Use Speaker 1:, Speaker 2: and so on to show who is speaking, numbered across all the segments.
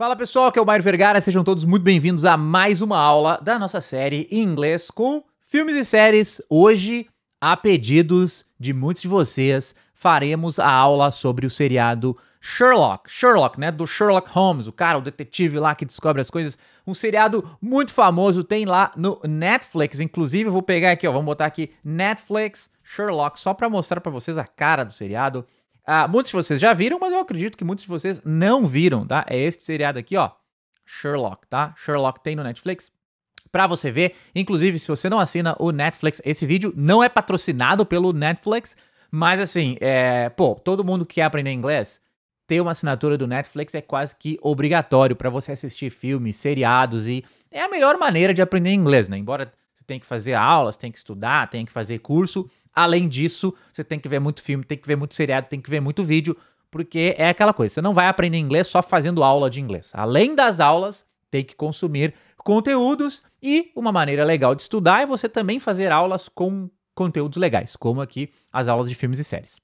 Speaker 1: Fala pessoal, que é o Mário Vergara, sejam todos muito bem-vindos a mais uma aula da nossa série em inglês com filmes e séries. Hoje, a pedidos de muitos de vocês, faremos a aula sobre o seriado Sherlock. Sherlock, né? Do Sherlock Holmes, o cara, o detetive lá que descobre as coisas. Um seriado muito famoso, tem lá no Netflix. Inclusive, eu vou pegar aqui, ó, vamos botar aqui Netflix Sherlock, só para mostrar para vocês a cara do seriado. Ah, muitos de vocês já viram, mas eu acredito que muitos de vocês não viram, tá? É este seriado aqui, ó. Sherlock, tá? Sherlock tem no Netflix para você ver. Inclusive, se você não assina o Netflix, esse vídeo não é patrocinado pelo Netflix, mas assim, é, pô, todo mundo que quer aprender inglês, ter uma assinatura do Netflix é quase que obrigatório para você assistir filmes, seriados e é a melhor maneira de aprender inglês, né? Embora você tenha que fazer aulas, tenha que estudar, tenha que fazer curso, Além disso, você tem que ver muito filme, tem que ver muito seriado, tem que ver muito vídeo, porque é aquela coisa, você não vai aprender inglês só fazendo aula de inglês. Além das aulas, tem que consumir conteúdos e uma maneira legal de estudar é você também fazer aulas com conteúdos legais, como aqui as aulas de filmes e séries.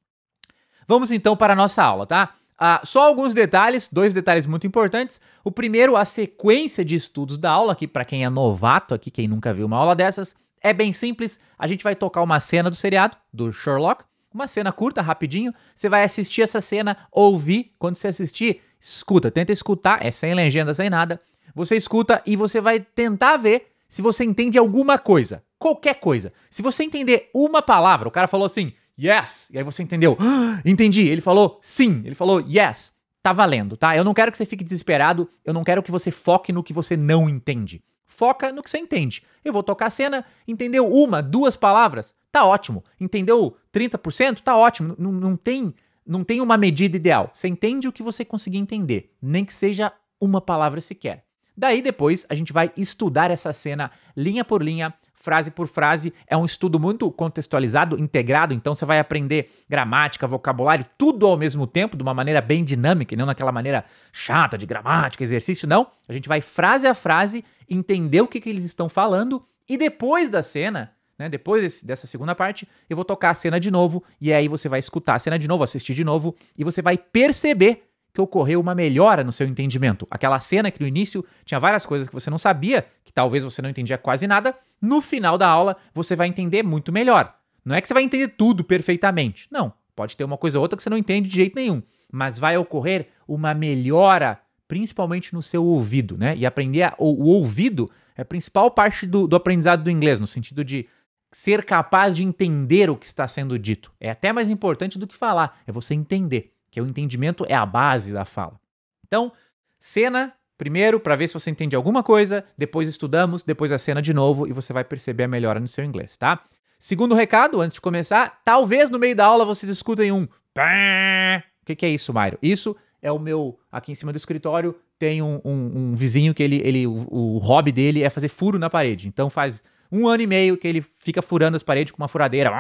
Speaker 1: Vamos então para a nossa aula, tá? Ah, só alguns detalhes, dois detalhes muito importantes. O primeiro, a sequência de estudos da aula, que para quem é novato aqui, quem nunca viu uma aula dessas, é bem simples, a gente vai tocar uma cena do seriado, do Sherlock, uma cena curta, rapidinho. Você vai assistir essa cena, ouvir. Quando você assistir, escuta, tenta escutar, é sem legenda, sem nada. Você escuta e você vai tentar ver se você entende alguma coisa, qualquer coisa. Se você entender uma palavra, o cara falou assim, yes, e aí você entendeu, ah, entendi. Ele falou sim, ele falou yes, tá valendo, tá? Eu não quero que você fique desesperado, eu não quero que você foque no que você não entende. Foca no que você entende. Eu vou tocar a cena, entendeu uma, duas palavras? Tá ótimo. Entendeu 30%? Tá ótimo. Não, não tem não tem uma medida ideal. Você entende o que você conseguir entender, nem que seja uma palavra sequer. Daí depois a gente vai estudar essa cena linha por linha, frase por frase. É um estudo muito contextualizado, integrado, então você vai aprender gramática, vocabulário, tudo ao mesmo tempo, de uma maneira bem dinâmica, e não naquela maneira chata de gramática, exercício, não. A gente vai frase a frase entender o que, que eles estão falando e depois da cena né, depois desse, dessa segunda parte, eu vou tocar a cena de novo, e aí você vai escutar a cena de novo, assistir de novo, e você vai perceber que ocorreu uma melhora no seu entendimento. Aquela cena que no início tinha várias coisas que você não sabia, que talvez você não entendia quase nada, no final da aula você vai entender muito melhor. Não é que você vai entender tudo perfeitamente. Não, pode ter uma coisa ou outra que você não entende de jeito nenhum, mas vai ocorrer uma melhora principalmente no seu ouvido, né? E aprender a, o, o, ouvido é a principal parte do, do aprendizado do inglês, no sentido de ser capaz de entender o que está sendo dito. É até mais importante do que falar, é você entender que o entendimento é a base da fala. Então, cena primeiro para ver se você entende alguma coisa, depois estudamos, depois a cena de novo e você vai perceber a melhora no seu inglês, tá? Segundo recado, antes de começar, talvez no meio da aula vocês escutem um O que, que é isso, Mário? Isso é o meu. Aqui em cima do escritório tem um, um, um vizinho que ele. ele o, o, hobby dele é fazer furo na parede. Então faz um ano e meio que ele fica furando as paredes com uma furadeira.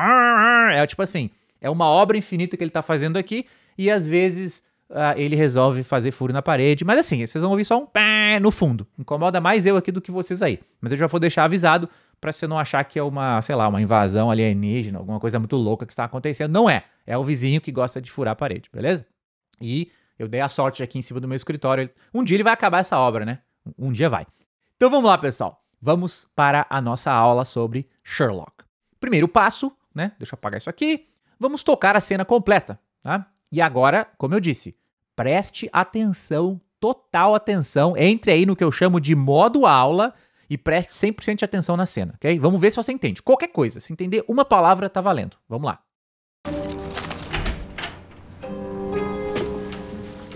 Speaker 1: É tipo assim. É uma obra infinita que ele está fazendo aqui e às vezes uh, ele resolve fazer furo na parede. Mas assim, vocês vão ouvir só um pé no fundo. Incomoda mais eu aqui do que vocês aí. Mas eu já vou deixar avisado para você não achar que é uma, sei lá, uma invasão alienígena, alguma coisa muito louca que está acontecendo. Não é. É o vizinho que gosta de furar a parede, beleza? E eu dei a sorte aqui em cima do meu escritório. Um dia ele vai acabar essa obra, né? Um dia vai. Então vamos lá, pessoal. Vamos para a nossa aula sobre Sherlock. Primeiro passo, né? Deixa eu apagar isso aqui. Vamos tocar a cena completa, tá? E agora, como eu disse, preste atenção, total atenção, entre aí no que eu chamo de modo aula e preste 100% de atenção na cena, ok? Vamos ver se você entende. Qualquer coisa, se entender uma palavra, tá valendo. Vamos lá.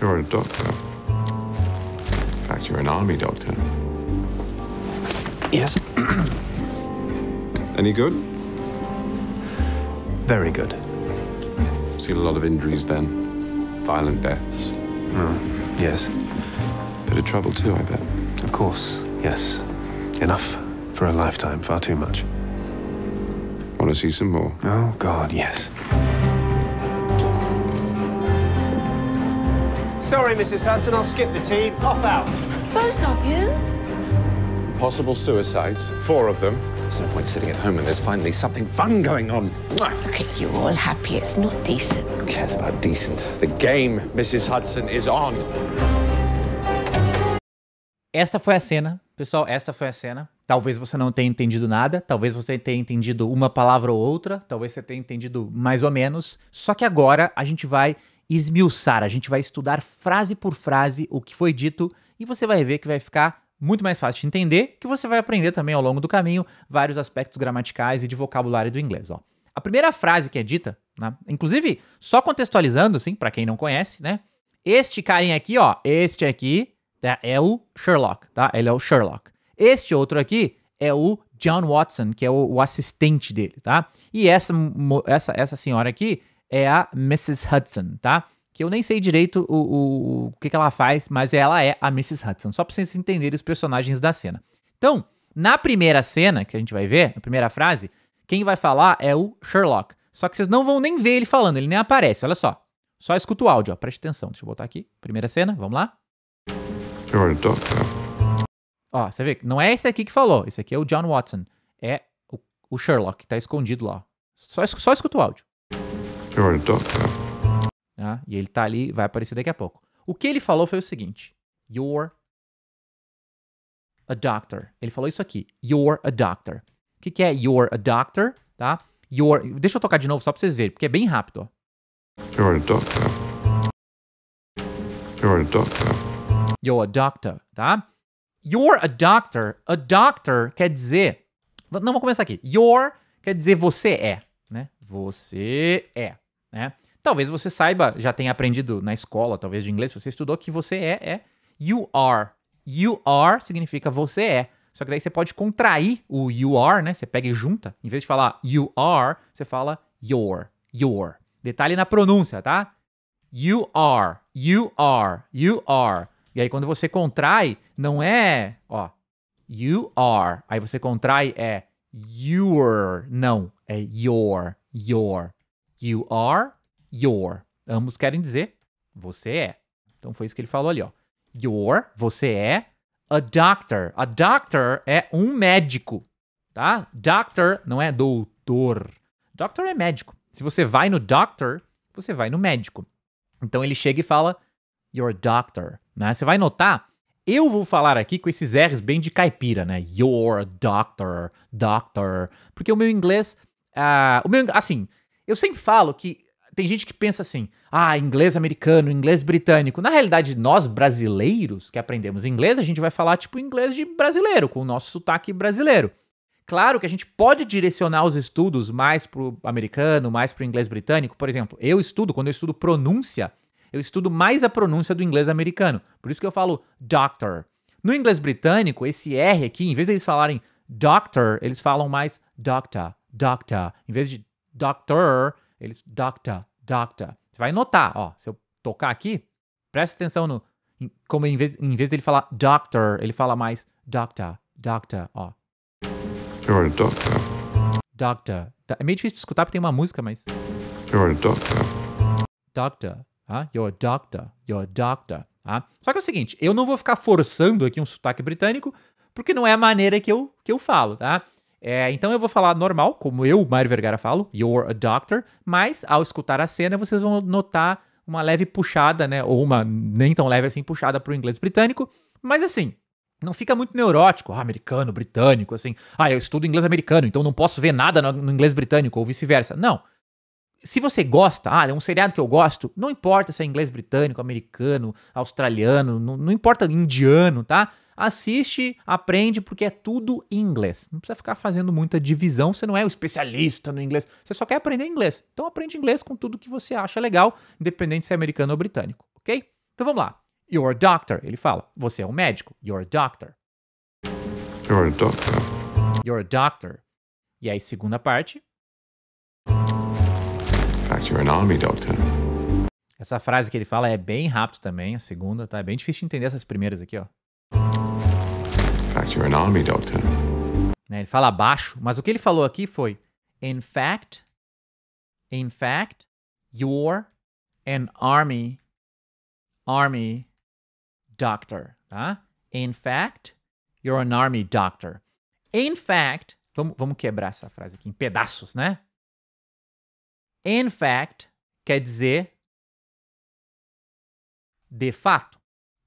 Speaker 2: You're a doctor. In fact, you're an army doctor. Yes. Any good? Very good. Seen a lot of injuries then. Violent deaths. Mm, yes. Bit of trouble too, I bet. Of course, yes. Enough for a lifetime, far too much. Want to see some more? Oh, God, yes.
Speaker 3: Sorry, Mrs. Hudson, I'll skip the tea.
Speaker 4: Off out. Both of you?
Speaker 3: Possible suicides, four of them.
Speaker 4: There's no point sitting at home when there's finally something fun going on. Look at you all happy. It's not decent. Who cares about decent? The game, Mrs. Hudson, is on.
Speaker 1: Esta foi a cena, pessoal. Esta foi a cena. Talvez você não tenha entendido nada, talvez você tenha entendido uma palavra ou outra, talvez você tenha entendido mais ou menos. Só que agora a gente vai esmiuçar, a gente vai estudar frase por frase o que foi dito e você vai ver que vai ficar muito mais fácil de entender, que você vai aprender também ao longo do caminho vários aspectos gramaticais e de vocabulário do inglês. Ó. A primeira frase que é dita, né? inclusive, só contextualizando, assim, para quem não conhece, né? Este carinha aqui, ó, este aqui tá? é o Sherlock, tá? Ele é o Sherlock. Este outro aqui é o John Watson, que é o, o assistente dele, tá? E essa, essa, essa senhora aqui é a Mrs. Hudson, tá? que eu nem sei direito o, o, o que, que, ela faz, mas ela é a Mrs. Hudson, só pra vocês entenderem os personagens da cena. Então, na primeira cena que a gente vai ver, na primeira frase, quem vai falar é o Sherlock. Só que vocês não vão nem ver ele falando, ele nem aparece, olha só. Só escuta o áudio, ó. preste atenção. Deixa eu botar aqui, primeira cena, vamos lá.
Speaker 2: You're a doctor.
Speaker 1: Ó, você vê, não é esse aqui que falou, esse aqui é o John Watson. É o, o Sherlock, tá escondido lá. Só, só escuta o áudio.
Speaker 2: You're a doctor.
Speaker 1: Né? E ele tá ali, vai aparecer daqui a pouco. O que ele falou foi o seguinte: You're a doctor. Ele falou isso aqui: You're a doctor. O que, que é you're a doctor? Tá? You're... Deixa eu tocar de novo só pra vocês verem, porque é bem rápido.
Speaker 2: You're a doctor. You're a doctor.
Speaker 1: You're a doctor, tá? You're a doctor. A doctor quer dizer. Não, vou começar aqui. You're quer dizer você é, né? Você é, né? Talvez você saiba, já tenha aprendido na escola, talvez de inglês, você estudou, que você é, é you are. You are significa você é. Só que daí você pode contrair o you are, né? Você pega e junta. Em vez de falar you are, você fala your. Your. Detalhe na pronúncia, tá? You are. You are. You are. E aí quando você contrai, não é, ó, you are. Aí você contrai é your. Não, é your. Your. You are your. Ambos querem dizer você é. Então foi isso que ele falou ali, ó. Your, você é a doctor. A doctor é um médico, tá? Doctor não é doutor. Doctor é médico. Se você vai no doctor, você vai no médico. Então ele chega e fala your doctor, né? Você vai notar, eu vou falar aqui com esses R's bem de caipira, né? Your doctor, doctor, porque o meu inglês, uh, o meu, assim, eu sempre falo que tem gente que pensa assim: ah, inglês americano, inglês britânico. Na realidade, nós brasileiros que aprendemos inglês, a gente vai falar tipo inglês de brasileiro, com o nosso sotaque brasileiro. Claro que a gente pode direcionar os estudos mais pro americano, mais pro inglês britânico. Por exemplo, eu estudo, quando eu estudo pronúncia, eu estudo mais a pronúncia do inglês americano. Por isso que eu falo doctor. No inglês britânico, esse R aqui, em vez de eles falarem doctor, eles falam mais doctor, doctor. Em vez de doctor, eles, doctor, doctor. Você vai notar, ó, se eu tocar aqui, presta atenção no, como em vez, em vez ele falar doctor, ele fala mais doctor, doctor, ó.
Speaker 5: You're a
Speaker 2: doctor.
Speaker 1: Doctor. Tá, é meio difícil de escutar porque tem uma música, mas...
Speaker 2: You're a doctor.
Speaker 1: Doctor. Ah, you're a doctor. You're a doctor. Ah. Só que é o seguinte, eu não vou ficar forçando aqui um sotaque britânico, porque não é a maneira que eu, que eu falo, tá? É, então eu vou falar normal, como eu, Mário Vergara, falo, You're a Doctor, mas ao escutar a cena vocês vão notar uma leve puxada, né? Ou uma nem tão leve assim, puxada para o inglês britânico. Mas assim, não fica muito neurótico, ah, americano, britânico, assim. Ah, eu estudo inglês americano, então não posso ver nada no inglês britânico, ou vice-versa. Não. Se você gosta, ah, é um seriado que eu gosto, não importa se é inglês britânico, americano, australiano, não, não importa indiano, tá? assiste, aprende, porque é tudo inglês. Não precisa ficar fazendo muita divisão, você não é o um especialista no inglês, você só quer aprender inglês. Então aprende inglês com tudo que você acha legal, independente se é americano ou britânico, ok? Então vamos lá. You're a doctor, ele fala. Você é um médico. You're a doctor.
Speaker 2: You're a doctor.
Speaker 1: You're a doctor. E aí, segunda parte.
Speaker 2: In fact, you're an army doctor.
Speaker 1: Essa frase que ele fala é bem rápido também, a segunda, tá? É bem difícil de entender essas primeiras aqui, ó
Speaker 2: you're an army doctor.
Speaker 1: Né, ele fala baixo, mas o que ele falou aqui foi: In fact, in fact, you're an army, army doctor, tá? In fact, you're an army doctor. In fact, vamos, vamos quebrar essa frase aqui em pedaços, né? In fact quer dizer de fato.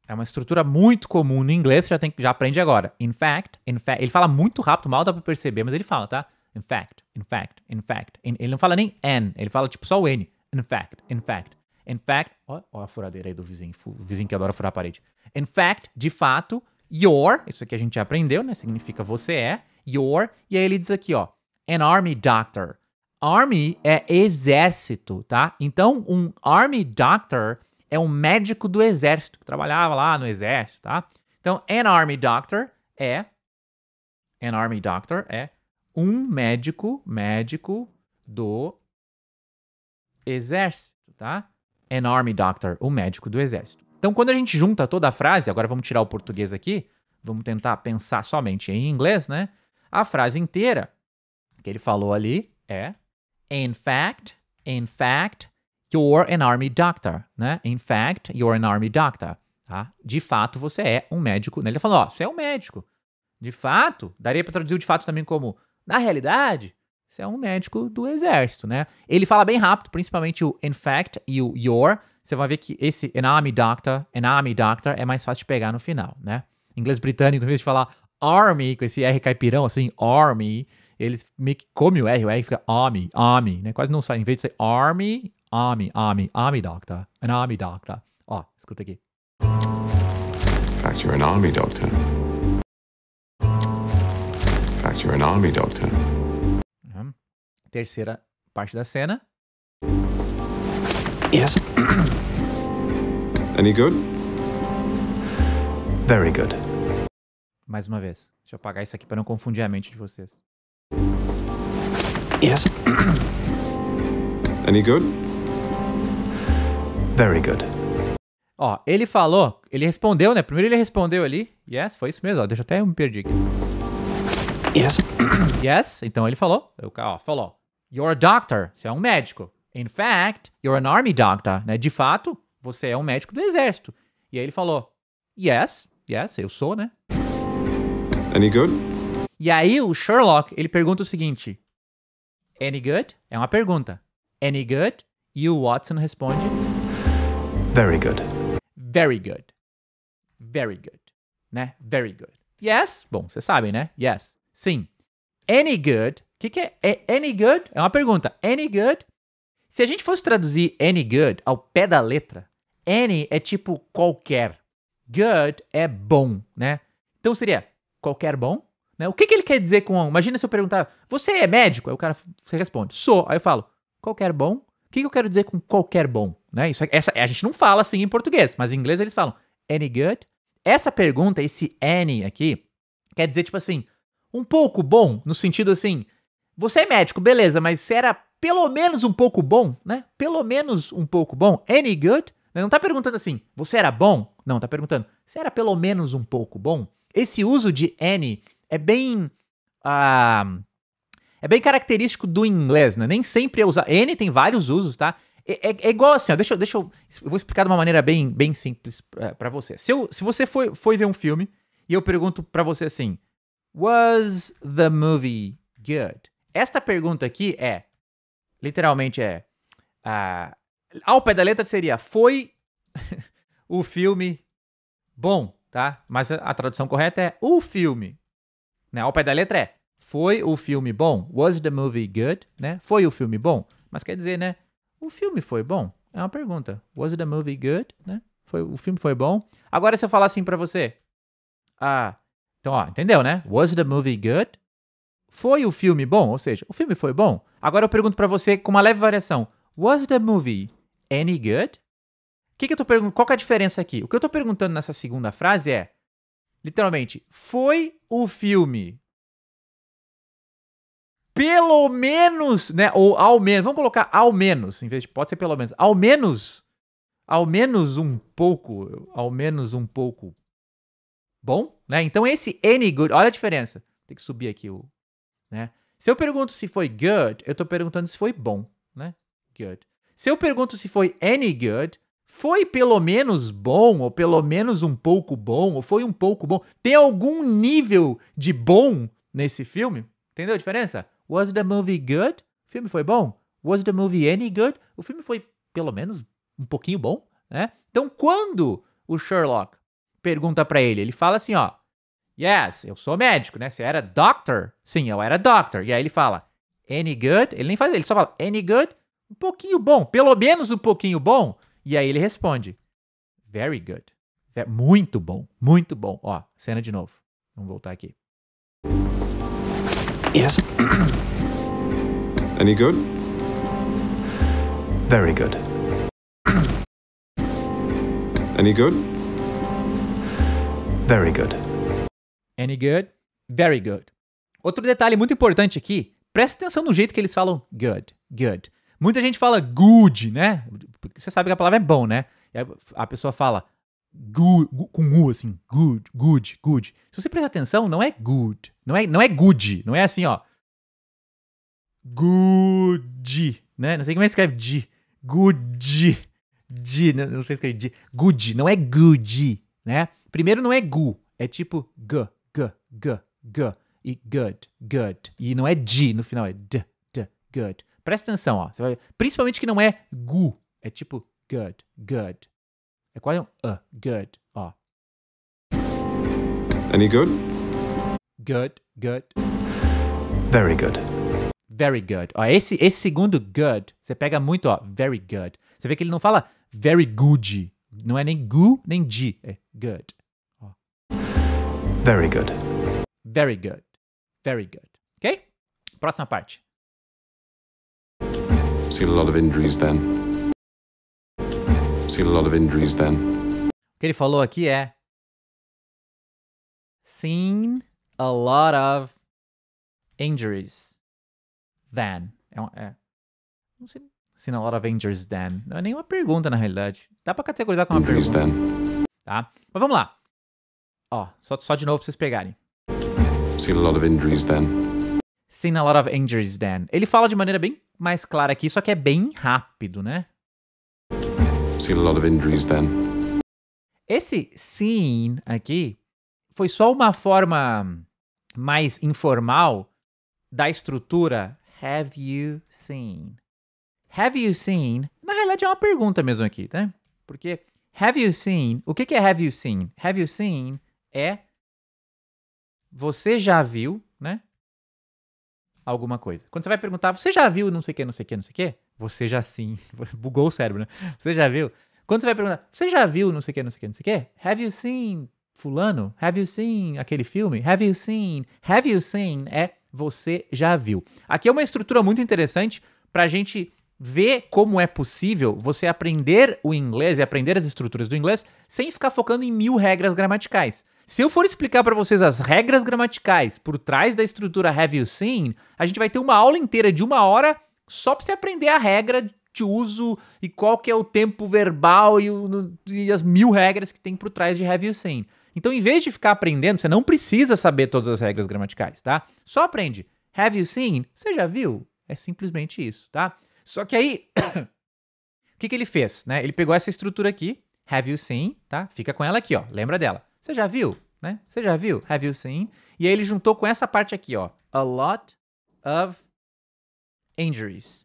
Speaker 1: É uma estrutura muito comum no inglês, já, tem, já aprende agora. In fact, in fact. Ele fala muito rápido, mal dá pra perceber, mas ele fala, tá? In fact, in fact, in fact. In, ele não fala nem n, ele fala tipo só o N. In fact, in fact. In fact, Olha, ó a furadeira aí do vizinho, o vizinho que adora furar a parede. In fact, de fato, your, isso aqui a gente já aprendeu, né? Significa você é, your, e aí ele diz aqui, ó, an army doctor. Army é exército, tá? Então, um army doctor é um médico do exército, que trabalhava lá no exército, tá? Então, an army doctor é an army doctor é um médico, médico do exército, tá? An army doctor, o um médico do exército. Então, quando a gente junta toda a frase, agora vamos tirar o português aqui, vamos tentar pensar somente em inglês, né? A frase inteira que ele falou ali é In fact, in fact, You're an army doctor, né? In fact, you're an army doctor, tá? De fato, você é um médico. Né? Ele tá falando, ó, você é um médico. De fato, daria para traduzir o de fato também como, na realidade, você é um médico do exército, né? Ele fala bem rápido, principalmente o in fact e o your. Você vai ver que esse an army doctor, an army doctor é mais fácil de pegar no final, né? Em inglês britânico, em vez de falar army, com esse R caipirão, assim, army, eles meio que come o R, o R fica army, army, né? Quase não sai. Em vez de ser army, army, army, army doctor, an army doctor. Ó, escuta aqui.
Speaker 2: In fact, you're an army doctor. In fact, you're an army doctor.
Speaker 1: Uhum. Terceira parte da cena.
Speaker 2: Yes. Any good?
Speaker 1: Very good. Mais uma vez. Deixa eu apagar isso aqui para não confundir a mente de vocês. Yes.
Speaker 2: Any good? Very good.
Speaker 1: Ó, ele falou, ele respondeu, né? Primeiro ele respondeu ali. Yes, foi isso mesmo, ó. Deixa eu até me perdi aqui. Yes. yes, então ele falou. ó, falou. You're a doctor. Você é um médico. In fact, you're an army doctor, né? De fato, você é um médico do exército. E aí ele falou: Yes, yes, eu sou, né? Any good? E aí o Sherlock, ele pergunta o seguinte: Any good? É uma pergunta. Any good? E o Watson responde: Very good. Very good. Very good. Né? Very good. Yes. Bom, vocês sabem, né? Yes. Sim. Any good. O que, que é? é? Any good? É uma pergunta. Any good? Se a gente fosse traduzir any good ao pé da letra, any é tipo qualquer. Good é bom, né? Então seria qualquer bom? Né? O que, que ele quer dizer com. Imagina se eu perguntar, você é médico? Aí o cara você responde, sou. Aí eu falo, qualquer bom? O que, que eu quero dizer com qualquer bom? Né? Isso, é, essa, a gente não fala assim em português, mas em inglês eles falam any good? Essa pergunta, esse any aqui, quer dizer tipo assim, um pouco bom, no sentido assim, você é médico, beleza, mas você era pelo menos um pouco bom, né? Pelo menos um pouco bom. Any good? Né, não tá perguntando assim, você era bom? Não, tá perguntando, você era pelo menos um pouco bom? Esse uso de any é bem. Uh, é bem característico do inglês, né? Nem sempre é usado. N tem vários usos, tá? É, é, é, igual assim, ó, deixa, deixa eu, eu. vou explicar de uma maneira bem, bem simples para você. Se, eu, se você foi, foi ver um filme e eu pergunto para você assim: Was the movie good? Esta pergunta aqui é. Literalmente é. ao pé da letra seria: Foi o filme bom, tá? Mas a, a tradução correta é: O filme. Né? Ao pé da letra é: Foi o filme bom? Was the movie good? Né? Foi o filme bom? Mas quer dizer, né? O filme foi bom? É uma pergunta. Was the movie good? Né? Foi, o filme foi bom? Agora se eu falar assim para você. Ah, então ó, entendeu, né? Was the movie good? Foi o filme bom? Ou seja, o filme foi bom? Agora eu pergunto para você com uma leve variação. Was the movie any good? O que, que eu tô perguntando? Qual é a diferença aqui? O que eu tô perguntando nessa segunda frase é, literalmente, foi o filme pelo menos, né? Ou ao menos, vamos colocar ao menos, em vez de pode ser pelo menos, ao menos, ao menos um pouco, ao menos um pouco bom, né? Então esse any good, olha a diferença. Tem que subir aqui o, né? Se eu pergunto se foi good, eu tô perguntando se foi bom, né? Good. Se eu pergunto se foi any good, foi pelo menos bom, ou pelo menos um pouco bom, ou foi um pouco bom. Tem algum nível de bom nesse filme? Entendeu a diferença? Was the movie good? O filme foi bom? Was the movie any good? O filme foi, pelo menos, um pouquinho bom, né? Então, quando o Sherlock pergunta para ele, ele fala assim, ó, Yes, eu sou médico, né? Você era doctor? Sim, eu era doctor. E aí ele fala, any good? Ele nem faz, ele só fala, any good? Um pouquinho bom, pelo menos um pouquinho bom. E aí ele responde, very good. Muito bom, muito bom. Ó, cena de novo. Vamos voltar aqui.
Speaker 2: Yes. Any good? Very good. Any good? Very good.
Speaker 1: Any good? Very good. Outro detalhe muito importante aqui, presta atenção no jeito que eles falam good, good. Muita gente fala good, né? Você sabe que a palavra é bom, né? a pessoa fala good, com U, assim, good,
Speaker 2: good, good.
Speaker 1: Se você prestar atenção, não é
Speaker 2: good,
Speaker 1: não é, não é good, não é assim, ó. Good, né? Não sei como é que escreve de. Good, de, não, sei escrever de. Good, não é good, né? Primeiro não é gu, é tipo g, g, g, g e good, good. E não é d no final, é d, d, good. Presta atenção, ó. principalmente que não é gu, é tipo good, good, é quase um uh, good, ó. Any good? Good, good. Very good. Very good. Ó, esse, esse segundo good, você pega muito, ó, very good. Você vê que ele não fala very good. Não é nem gu, nem di. É good. Ó. Very good. Very good. Very good. Ok? Próxima parte.
Speaker 5: Seen a lot of injuries then. Seen a lot of injuries then.
Speaker 1: O que ele falou aqui é seen a lot of injuries then. É, é. Não sei. Seen a lot of injuries then. Não é nenhuma pergunta na realidade. Dá para categorizar como uma pergunta. Then. Tá? Mas vamos lá. Ó, só, só de novo pra vocês pegarem.
Speaker 2: Seen a lot of injuries then.
Speaker 1: Seen a lot of injuries then. Ele fala de maneira bem mais clara aqui, só que é bem rápido, né?
Speaker 2: Seen a lot of injuries then.
Speaker 1: Esse seen aqui foi só uma forma mais informal da estrutura have you seen? Have you seen? Na realidade é uma pergunta mesmo aqui, né? Porque have you seen? O que é have you seen? Have you seen é você já viu, né? Alguma coisa. Quando você vai perguntar, você já viu não sei o que, não sei o que, não sei o que? Você já sim. Bugou o cérebro, né? Você já viu? Quando você vai perguntar, você já viu não sei o que, não sei o que, não sei o que? Have you seen fulano? Have you seen aquele filme? Have you seen? Have you seen? É você já viu. Aqui é uma estrutura muito interessante para a gente ver como é possível você aprender o inglês e aprender as estruturas do inglês sem ficar focando em mil regras gramaticais. Se eu for explicar para vocês as regras gramaticais por trás da estrutura have you seen, a gente vai ter uma aula inteira de uma hora só para você aprender a regra de uso e qual que é o tempo verbal e, o, e as mil regras que tem por trás de have you seen. Então, em vez de ficar aprendendo, você não precisa saber todas as regras gramaticais, tá? Só aprende. Have you seen? Você já viu? É simplesmente isso, tá? Só que aí, o que, que ele fez, né? Ele pegou essa estrutura aqui, have you seen, tá? Fica com ela aqui, ó. Lembra dela. Você já viu, né? Você já viu? Have you seen? E aí ele juntou com essa parte aqui, ó. A lot of Injuries.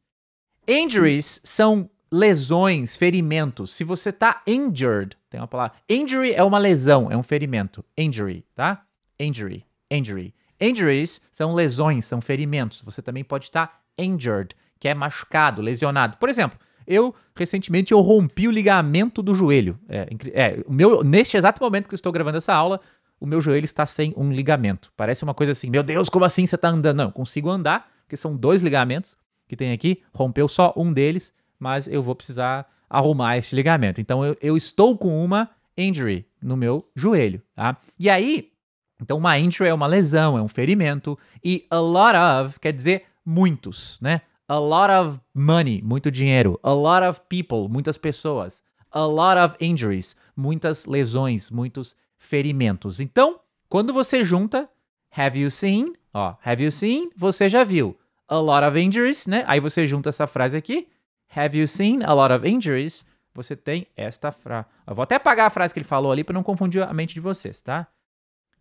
Speaker 1: Injuries são lesões, ferimentos. Se você tá injured, tem uma palavra. Injury é uma lesão, é um ferimento. Injury, tá? Injury, injury. Injuries são lesões, são ferimentos. Você também pode estar tá injured, que é machucado, lesionado. Por exemplo, eu recentemente eu rompi o ligamento do joelho. É, é meu, neste exato momento que eu estou gravando essa aula, o meu joelho está sem um ligamento. Parece uma coisa assim, meu Deus, como assim você está andando? Não, eu consigo andar, porque são dois ligamentos que tem aqui, rompeu só um deles, mas eu vou precisar arrumar este ligamento. Então eu, eu estou com uma injury no meu joelho, tá? E aí, então uma injury é uma lesão, é um ferimento, e a lot of quer dizer muitos, né? A lot of money, muito dinheiro. A lot of people, muitas pessoas. A lot of injuries, muitas lesões, muitos ferimentos. Então, quando você junta have you seen, ó, have you seen, você já viu a lot of injuries, né? Aí você junta essa frase aqui. Have you seen a lot of injuries? Você tem esta frase. Eu vou até apagar a frase que ele falou ali para não confundir a mente de vocês, tá?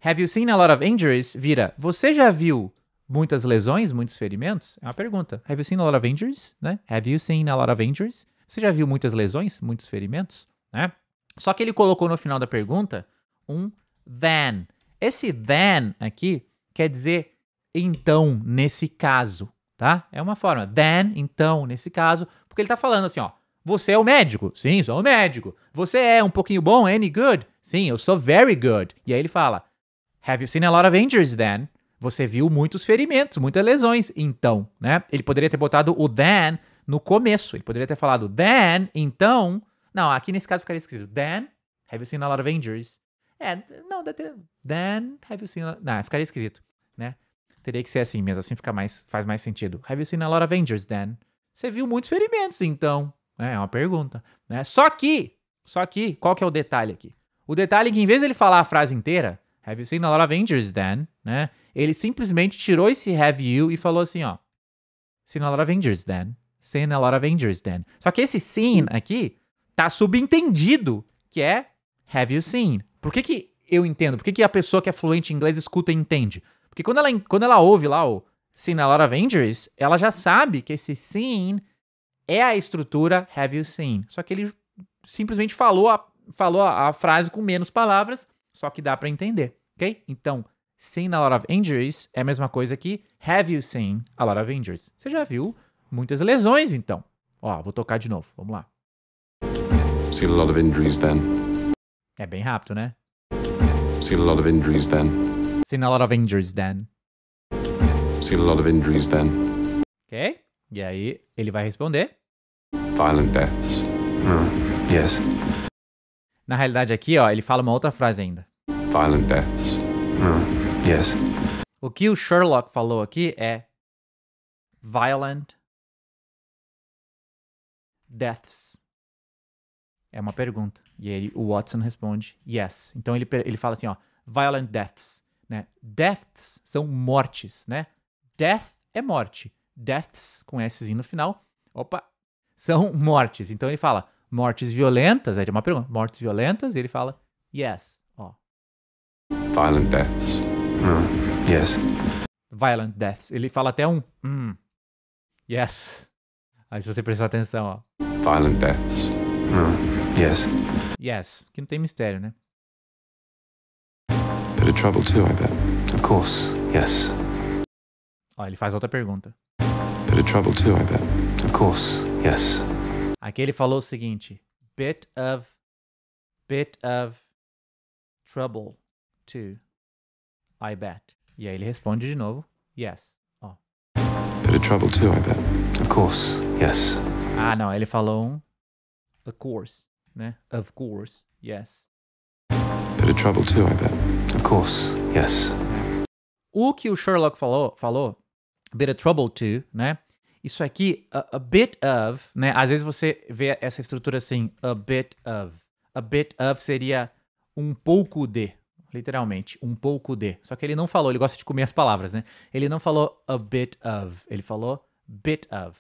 Speaker 1: Have you seen a lot of injuries? Vira, você já viu muitas lesões, muitos ferimentos? É uma pergunta. Have you seen a lot of injuries? Né? Have you seen a lot of injuries? Você já viu muitas lesões, muitos ferimentos? Né? Só que ele colocou no final da pergunta um then. Esse then aqui quer dizer então, nesse caso tá? É uma forma. Then, então, nesse caso, porque ele está falando assim, ó, você é o médico? Sim, sou o médico. Você é um pouquinho bom? Any good? Sim, eu sou very good. E aí ele fala, Have you seen a lot of injuries then? Você viu muitos ferimentos, muitas lesões, então, né? Ele poderia ter botado o then no começo. Ele poderia ter falado then, então. Não, aqui nesse caso ficaria esquisito. Then, have you seen a lot of injuries? É, não, Then, have you seen a... Não, ficaria esquisito, né? Teria que ser assim mesmo, assim fica mais, faz mais sentido. Have you seen a lot of Avengers, then? Você viu muitos ferimentos, então? É, é uma pergunta, né? Só que, só que, qual que é o detalhe aqui? O detalhe é que em vez de ele falar a frase inteira, Have you seen a lot of Avengers, then? Né? Ele simplesmente tirou esse have you e falou assim, ó. Seen a lot of Avengers, then. Seen a lot of Avengers, then. Só que esse seen aqui tá subentendido, que é have you seen. Por que que eu entendo? Por que, que a pessoa que é fluente em inglês escuta e entende? Porque quando ela, quando ela ouve lá o Seen a Lot of Injuries, ela já sabe que esse seen é a estrutura have you seen. Só que ele simplesmente falou a, falou a, a frase com menos palavras, só que dá para entender, ok? Então, seen a lot of injuries é a mesma coisa que have you seen a lot of injuries. Você já viu muitas lesões, então. Ó, vou tocar de novo, vamos lá.
Speaker 2: Seen a lot of injuries then.
Speaker 1: É bem rápido, né?
Speaker 2: Seen a lot of injuries then.
Speaker 1: Seen a lot of injuries then.
Speaker 2: Seen a lot of injuries then.
Speaker 1: Ok? E aí ele vai responder.
Speaker 2: Violent
Speaker 1: deaths.
Speaker 5: Hmm, yes.
Speaker 1: Na realidade aqui, ó, ele fala uma outra frase ainda. Violent deaths.
Speaker 5: Hmm, yes.
Speaker 1: O que o Sherlock falou aqui é violent deaths. É uma pergunta. E ele, o Watson responde yes. Então ele, ele fala assim, ó, violent deaths. Né? Deaths são mortes, né? Death é morte. Deaths, com S no final, opa, são mortes. Então ele fala mortes violentas, aí tem é uma pergunta, mortes violentas, e ele fala yes, ó.
Speaker 2: Violent deaths.
Speaker 5: Mm. Yes.
Speaker 1: Violent deaths. Ele fala até um mm. yes. Aí se você prestar atenção, ó. Violent deaths.
Speaker 5: Mm. Yes.
Speaker 1: Yes, que não tem mistério, né?
Speaker 5: bit of trouble too, I bet. Of course, yes.
Speaker 1: Ó, ele faz outra pergunta.
Speaker 5: Bit of trouble too, I bet. Of course, yes.
Speaker 1: Aqui ele falou o seguinte: bit of bit of trouble too, I bet. E aí ele responde de novo: yes. Ó.
Speaker 5: Bit of trouble too, I bet. Of course, yes.
Speaker 1: Ah, não, ele falou um of course, né? Of course, yes
Speaker 5: bit of trouble too, I bet. Of course, yes.
Speaker 1: O que o Sherlock falou, falou, a bit of trouble too, né? Isso aqui, a, a bit of, né? Às vezes você vê essa estrutura assim, a bit of. A bit of seria um pouco de, literalmente, um pouco de. Só que ele não falou, ele gosta de comer as palavras, né? Ele não falou a bit of, ele falou bit of.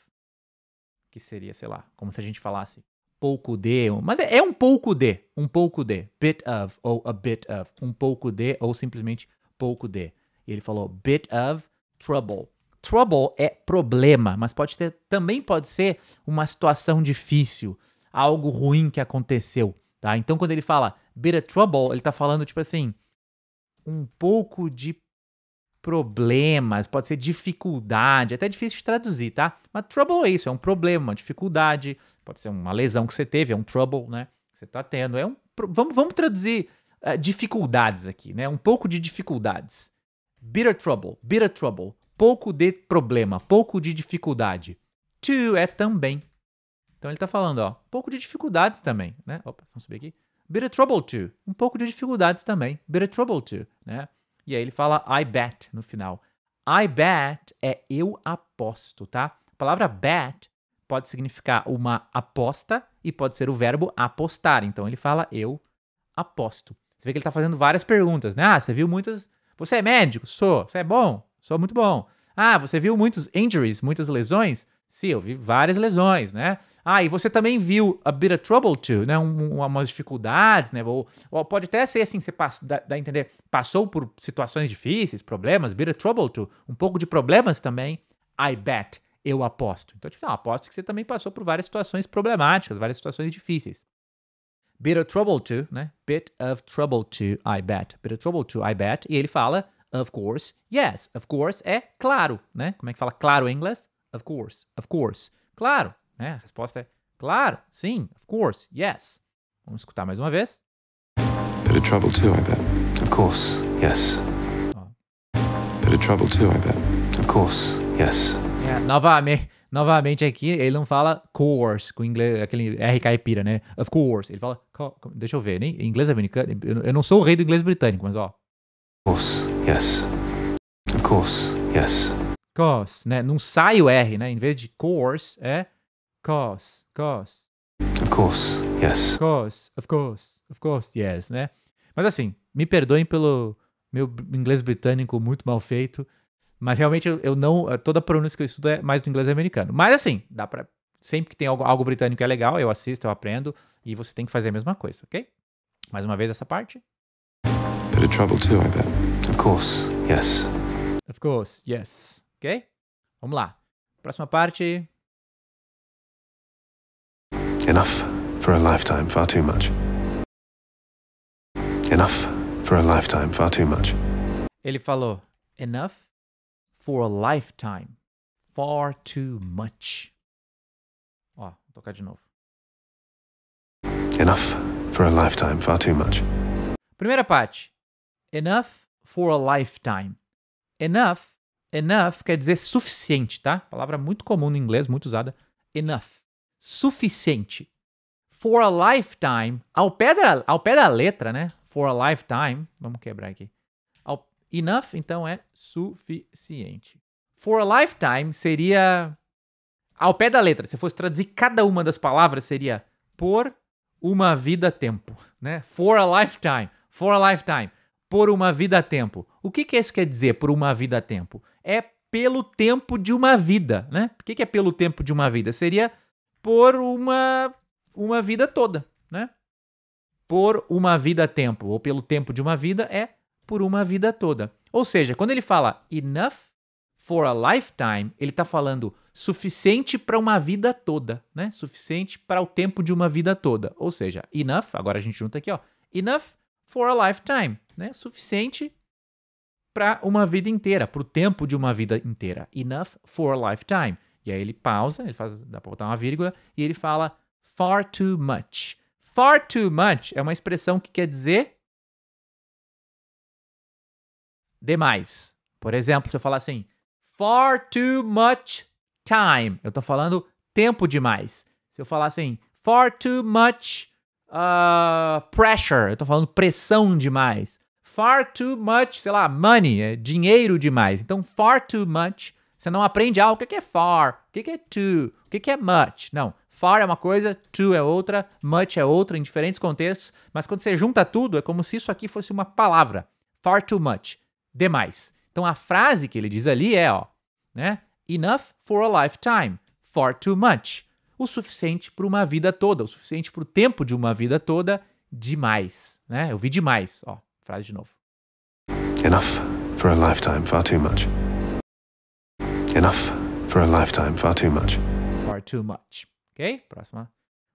Speaker 1: Que seria, sei lá, como se a gente falasse pouco de, mas é, é, um pouco de, um pouco de, bit of ou a bit of, um pouco de ou simplesmente pouco de. E ele falou bit of trouble. Trouble é problema, mas pode ter, também pode ser uma situação difícil, algo ruim que aconteceu, tá? Então quando ele fala bit of trouble, ele tá falando tipo assim, um pouco de problemas, pode ser dificuldade, até difícil de traduzir, tá? Mas trouble é isso, é um problema, uma dificuldade, pode ser uma lesão que você teve, é um trouble, né? Que você tá tendo, é um vamos, vamos traduzir uh, dificuldades aqui, né? Um pouco de dificuldades. Bitter trouble, bitter trouble, pouco de problema, pouco de dificuldade. To é também. Então ele tá falando, ó, pouco de dificuldades também, né? Opa, vamos subir aqui. Bitter trouble to, um pouco de dificuldades também. Bitter trouble to, né? E aí ele fala I bet no final. I bet é eu aposto, tá? A palavra bet pode significar uma aposta e pode ser o verbo apostar. Então ele fala eu aposto. Você vê que ele está fazendo várias perguntas, né? Ah, você viu muitas. Você é médico? Sou. Você é bom? Sou muito bom. Ah, você viu muitos injuries, muitas lesões? Sim, eu vi várias lesões, né? Ah, e você também viu a bit of trouble too, né? Um, umas dificuldades, né? Ou, ou, pode até ser assim, você passa, dá, dá a entender, passou por situações difíceis, problemas, bit of trouble too, um pouco de problemas também, I bet, eu aposto. Então, tipo, não, aposto que você também passou por várias situações problemáticas, várias situações difíceis. Bit of trouble too, né? Bit of trouble too, I bet. Bit of trouble too, I bet. E ele fala, of course, yes. Of course é claro, né? Como é que fala claro em inglês? Of course, of course. Claro, né? A resposta é claro, sim, of course, yes. Vamos escutar mais uma vez.
Speaker 5: Bit of trouble too, I bet. Of course, yes. Bit of trouble too, I bet. Of course, yes.
Speaker 1: É, novamente, novamente aqui ele não fala course com inglês, aquele R caipira, né? Of course. Ele fala, deixa eu ver, né? Em inglês americano, eu não sou o rei do inglês britânico, mas ó.
Speaker 5: Of course, yes. Of course, yes
Speaker 1: cos, né? Não sai o R, né? Em vez de course, é cos, cos. Of course, yes. Of course, of course, of course, yes, né? Mas assim, me perdoem pelo meu inglês britânico muito mal feito, mas realmente eu, eu não. Eh, toda a pronúncia que eu estudo é mais do inglês americano. Mas assim, dá pra. Sempre que tem algo, algo britânico é legal, eu assisto, eu aprendo, e você tem que fazer a mesma coisa, ok? Mais uma vez essa parte.
Speaker 5: Bit of trouble too, I bet. Of course, yes.
Speaker 1: Of course, yes. Ok? Vamos lá. Próxima parte.
Speaker 5: Enough for a lifetime, far too much. Enough for a lifetime, far too much.
Speaker 1: Ele falou enough for a lifetime, far too much. Ó, vou tocar de novo.
Speaker 5: Enough for a lifetime, far too much.
Speaker 1: Primeira parte. Enough for a lifetime. Enough Enough quer dizer suficiente, tá? Palavra muito comum no inglês, muito usada. Enough. Suficiente. For a lifetime. Ao pé da, ao pé da letra, né? For a lifetime. Vamos quebrar aqui. Ao, enough, então, é suficiente. For a lifetime seria. Ao pé da letra. Se eu fosse traduzir cada uma das palavras, seria por uma vida tempo, né? For a lifetime. For a lifetime por uma vida a tempo. O que, que isso quer dizer, por uma vida a tempo? É pelo tempo de uma vida, né? O que, que é pelo tempo de uma vida? Seria por uma, uma vida toda, né? Por uma vida a tempo, ou pelo tempo de uma vida, é por uma vida toda. Ou seja, quando ele fala enough for a lifetime, ele está falando suficiente para uma vida toda, né? Suficiente para o tempo de uma vida toda. Ou seja, enough, agora a gente junta aqui, ó. Enough for a lifetime, né? Suficiente para uma vida inteira, para o tempo de uma vida inteira. Enough for a lifetime. E aí ele pausa, ele faz, dá para botar uma vírgula e ele fala far too much. Far too much é uma expressão que quer dizer demais. Por exemplo, se eu falar assim, far too much time, eu estou falando tempo demais. Se eu falar assim, far too much uh, pressure, eu tô falando pressão demais. Far too much, sei lá, money, é dinheiro demais. Então, far too much, você não aprende, ah, o que é far, o que é too, o que é much. Não, far é uma coisa, too é outra, much é outra, em diferentes contextos, mas quando você junta tudo, é como se isso aqui fosse uma palavra. Far too much, demais. Então, a frase que ele diz ali é, ó, né? Enough for a lifetime, far too much o suficiente para uma vida toda, o suficiente para o tempo de uma vida toda, demais. Né? Eu vi demais. Ó, frase de novo.
Speaker 2: Enough for a lifetime, far too much. Enough for a lifetime, far too much.
Speaker 1: Far too much. Ok? Próxima,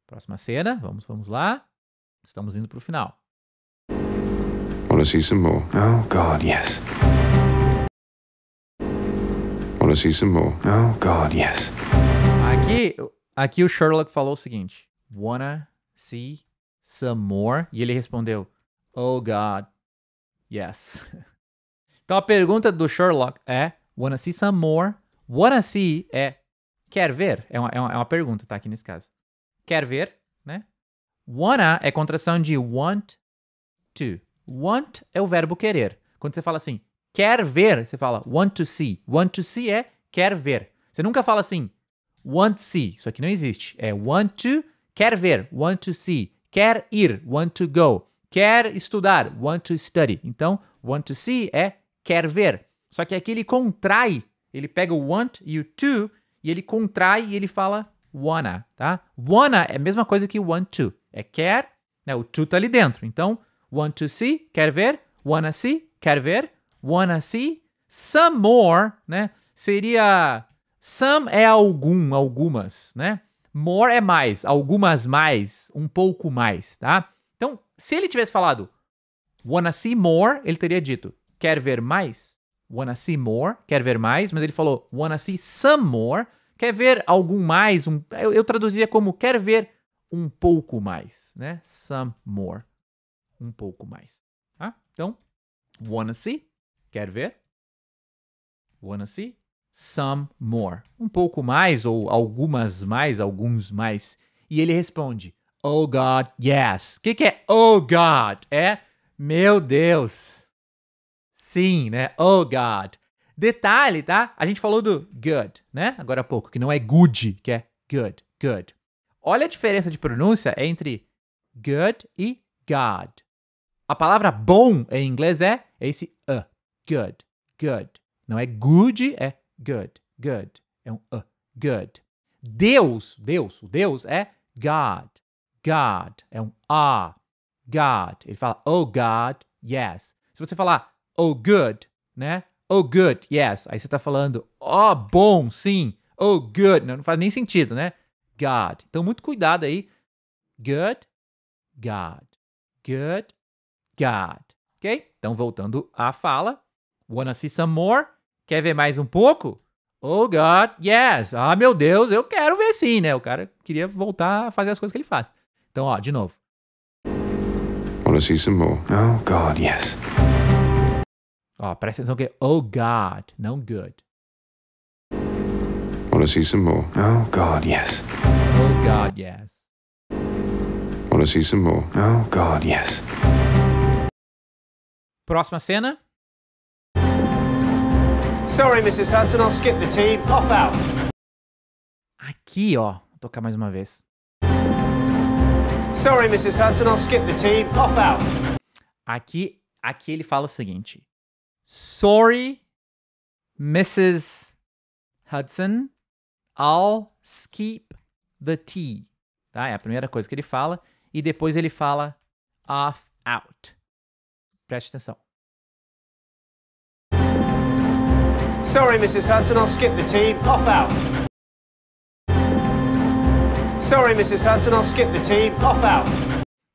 Speaker 1: próxima cena. Vamos, vamos lá. Estamos indo para o final.
Speaker 2: Want to see some more? Oh, God, yes. Want to see some more? Oh, God, yes.
Speaker 1: Aqui, Aqui o Sherlock falou o seguinte: Wanna see some more? E ele respondeu: Oh God, yes. Então a pergunta do Sherlock é: Wanna see some more? Wanna see é quer ver? É uma, é uma, é uma pergunta, tá? Aqui nesse caso. Quer ver, né? Wanna é contração de want to. Want é o verbo querer. Quando você fala assim, quer ver, você fala want to see. Want to see é quer ver. Você nunca fala assim, want to see. Isso aqui não existe. É want to, quer ver, want to see. Quer ir, want to go. Quer estudar, want to study. Então, want to see é quer ver. Só que aqui ele contrai, ele pega o want e o to e ele contrai e ele fala wanna, tá? Wanna é a mesma coisa que want to. É quer, né? O to tá ali dentro. Então, want to see, quer ver. Wanna see, quer ver. Wanna see some more, né? Seria Some é algum, algumas, né? More é mais, algumas mais, um pouco mais, tá? Então, se ele tivesse falado wanna see more, ele teria dito quer ver mais. Wanna see more, quer ver mais, mas ele falou wanna see some more, quer ver algum mais, um, eu, eu traduzia como quer ver um pouco mais, né? Some more, um pouco mais, tá? Então, wanna see, quer ver, wanna see, some more. Um pouco mais, ou algumas mais, alguns mais. E ele responde, Oh God, yes. O que, que, é Oh God? É meu Deus. Sim, né? Oh God. Detalhe, tá? A gente falou do good, né? Agora há pouco, que não é good, que é good, good. Olha a diferença de pronúncia entre good e God. A palavra bom em inglês é esse uh, good, good. Não é good, é good, good. É um uh, good. Deus, Deus, o Deus é God, God. É um ah, God. Ele fala, oh God, yes. Se você falar, oh good, né? Oh good, yes. Aí você está falando, oh bom, sim. Oh good. Não, não faz nem sentido, né? God. Então, muito cuidado aí. Good, God. Good, God. Ok? Então, voltando à fala. Wanna see some more? Quer ver mais um pouco? Oh God, yes! Ah, meu Deus, eu quero ver sim, né? O cara queria voltar a fazer as coisas que ele faz. Então, ó, de novo.
Speaker 2: Wanna see some more? Oh God, yes.
Speaker 1: Ó, presta atenção que é Oh God, não good.
Speaker 2: Wanna see some more? Oh God, yes. Oh God, yes. Wanna see some more? Oh God, yes.
Speaker 1: Próxima cena.
Speaker 5: Sorry, Mrs. Hudson, I'll skip the tea. Off out.
Speaker 1: Aqui, ó. Vou tocar mais uma vez. Sorry, Mrs. Hudson, I'll skip the tea. Off out. Aqui, aqui ele fala o seguinte. Sorry, Mrs. Hudson, I'll skip the tea. Tá? É a primeira coisa que ele fala. E depois ele fala off out. Preste atenção.
Speaker 5: Sorry, Mrs. Hudson, I'll skip the tea. Off out.
Speaker 3: Sorry, Mrs. Hudson, I'll skip the tea. Off
Speaker 1: out.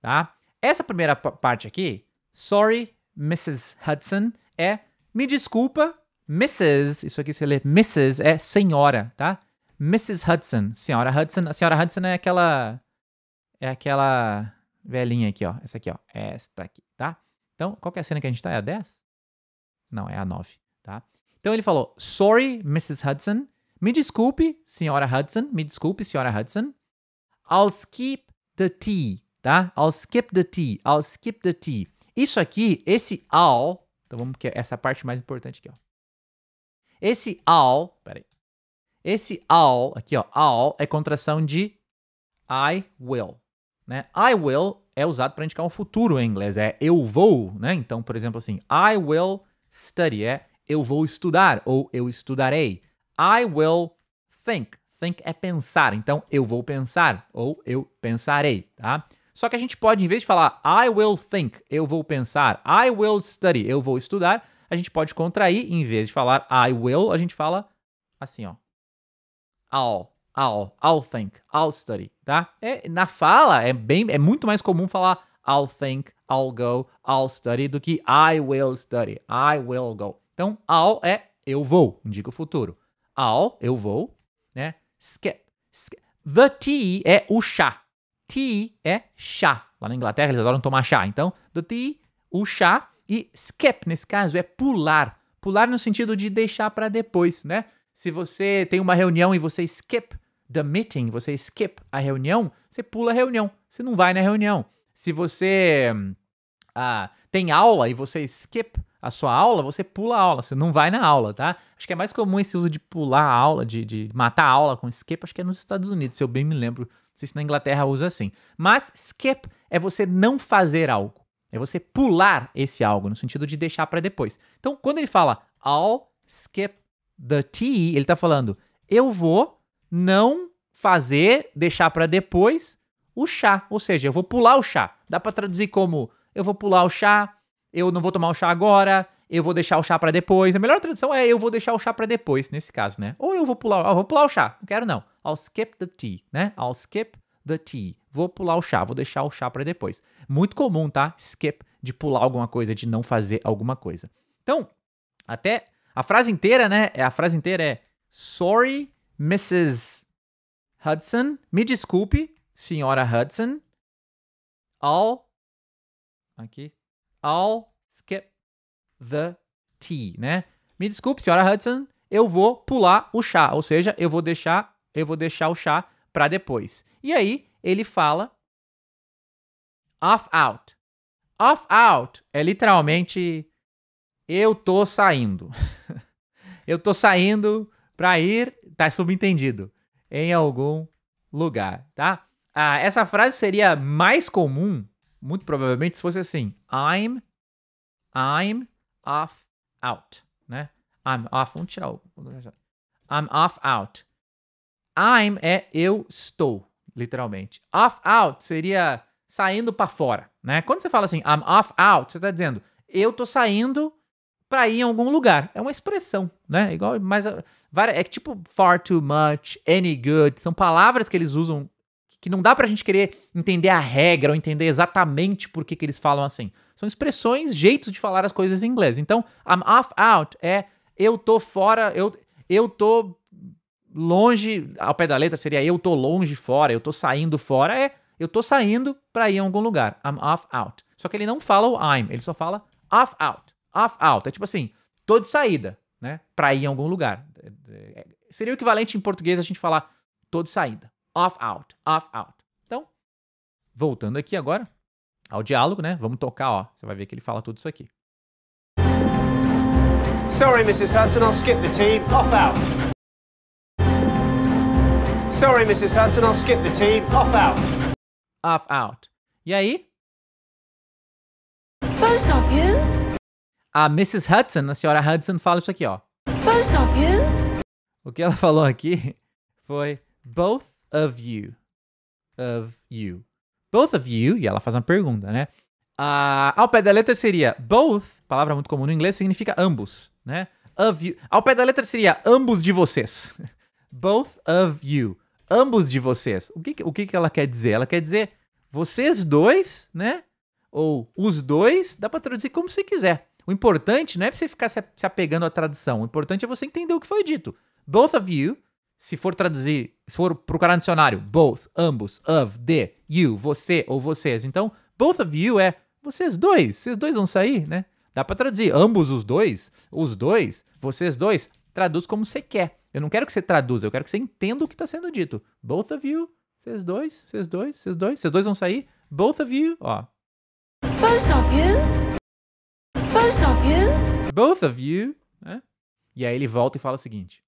Speaker 1: Tá? Essa primeira parte aqui, sorry, Mrs. Hudson, é me desculpa, Mrs. Isso aqui se lê Mrs. é senhora, tá? Mrs. Hudson, senhora Hudson. A senhora Hudson é aquela. É aquela velhinha aqui, ó. Essa aqui, ó. Esta aqui, tá? Então, qual que é a cena que a gente tá? É a 10? Não, é a 9, tá? Então ele falou: Sorry, Mrs. Hudson. Me desculpe, senhora Hudson. Me desculpe, senhora Hudson. I'll skip the tea, tá? I'll skip the tea. I'll skip the tea. Isso aqui, esse I'll. Então vamos que essa parte mais importante aqui, ó. Esse I'll. Peraí. Esse I'll, aqui, ó. I'll é contração de I will. Né? I will é usado para indicar um futuro em inglês. É eu vou, né? Então, por exemplo, assim, I will study é eu vou estudar ou eu estudarei. I will think. Think é pensar. Então, eu vou pensar ou eu pensarei, tá? Só que a gente pode, em vez de falar I will think, eu vou pensar, I will study, eu vou estudar, a gente pode contrair, em vez de falar I will, a gente fala assim, ó. I'll, I'll, I'll think, I'll study, tá? É, na fala, é, bem, é muito mais comum falar I'll think, I'll go, I'll study do que I will study, I will go. Então, ao é eu vou, indica o futuro. Ao, eu vou, né? Ske, ske. The tea é o chá. Tea é chá. Lá na Inglaterra eles adoram tomar chá. Então, the tea, o chá e skip nesse caso é pular. Pular no sentido de deixar para depois, né? Se você tem uma reunião e você skip the meeting, você skip a reunião, você pula a reunião, você não vai na reunião. Se você hum, ah, tem aula e você skip a sua aula, você pula a aula, você não vai na aula, tá? Acho que é mais comum esse uso de pular a aula, de, de matar a aula com skip, acho que é nos Estados Unidos, se eu bem me lembro. Não sei se na Inglaterra usa assim. Mas skip é você não fazer algo. É você pular esse algo, no sentido de deixar para depois. Então, quando ele fala I'll skip the tea, ele tá falando eu vou não fazer, deixar para depois o chá. Ou seja, eu vou pular o chá. Dá para traduzir como eu vou pular o chá, eu não vou tomar o chá agora, eu vou deixar o chá para depois. A melhor tradução é eu vou deixar o chá para depois, nesse caso, né? Ou eu vou pular, eu ah, vou pular o chá, não quero não. I'll skip the tea, né? I'll skip the tea. Vou pular o chá, vou deixar o chá para depois. Muito comum, tá? Skip de pular alguma coisa, de não fazer alguma coisa. Então, até a frase inteira, né? É, a frase inteira é Sorry, Mrs. Hudson. Me desculpe, senhora Hudson. I'll Aqui. I'll skip the tea, né? Me desculpe, senhora Hudson, eu vou pular o chá, ou seja, eu vou deixar, eu vou deixar o chá para depois. E aí ele fala off out. Off out é literalmente eu tô saindo. eu tô saindo para ir, tá subentendido, em algum lugar, tá? Ah, essa frase seria mais comum muito provavelmente, se fosse assim, I'm, I'm off out, né? I'm off, um tchau. I'm off out. I'm é eu estou, literalmente. Off out seria saindo para fora, né? Quando você fala assim, I'm off out, você tá dizendo, eu tô saindo para ir em algum lugar. É uma expressão, né? Igual, mas eh, é, é tipo far too much, any good, são palavras que eles usam que não dá pra gente querer entender a regra ou entender exatamente por que, que eles falam assim. São expressões, jeitos de falar as coisas em inglês. Então, I'm off out é eu tô fora, eu, eu tô longe, ao pé da letra seria eu tô longe fora, eu tô saindo fora, é eu tô saindo pra ir a algum lugar. I'm off out. Só que ele não fala o I'm, ele só fala off out. Off out. É tipo assim, tô de saída, né? Pra ir a algum lugar. É, é, seria o equivalente em português a gente falar tô de saída off-out, off-out. Então, voltando aqui agora ao diálogo, né? Vamos tocar, ó. Você vai ver que ele fala tudo isso aqui.
Speaker 5: Sorry, Mrs. Hudson, I'll skip the tea. Off out.
Speaker 3: Sorry, Mrs. Hudson, I'll skip the tea. Off out.
Speaker 1: Off out. E aí?
Speaker 5: Both of you.
Speaker 1: A Mrs. Hudson, a senhora Hudson, fala isso aqui, ó.
Speaker 5: Both of you.
Speaker 1: O que ela falou aqui foi both of you. Of you. Both of you, e ela faz uma pergunta, né? ao pé da letra seria both, palavra muito comum no inglês, significa ambos, né? Of you. Ao pé da letra seria ambos de vocês. Both of you. Ambos de vocês. O que, o que ela quer dizer? Ela quer dizer vocês dois, né? Ou os dois, dá para traduzir como você quiser. O importante não é pra você ficar se apegando à tradução. O importante é você entender o que foi dito. Both of you se for traduzir, se for procurar no dicionário, both, ambos, of, de, you, você ou vocês. Então, both of you é vocês dois, vocês dois vão sair, né? Dá para traduzir ambos os dois, os dois, vocês dois, traduz como você quer. Eu não quero que você traduza, eu quero que você entenda o que está sendo dito. Both of you, vocês dois, vocês dois, vocês dois, vocês dois vão sair. Both of you, ó.
Speaker 5: Both of you. Both of you.
Speaker 1: Both of you, né? E aí ele volta e fala o seguinte: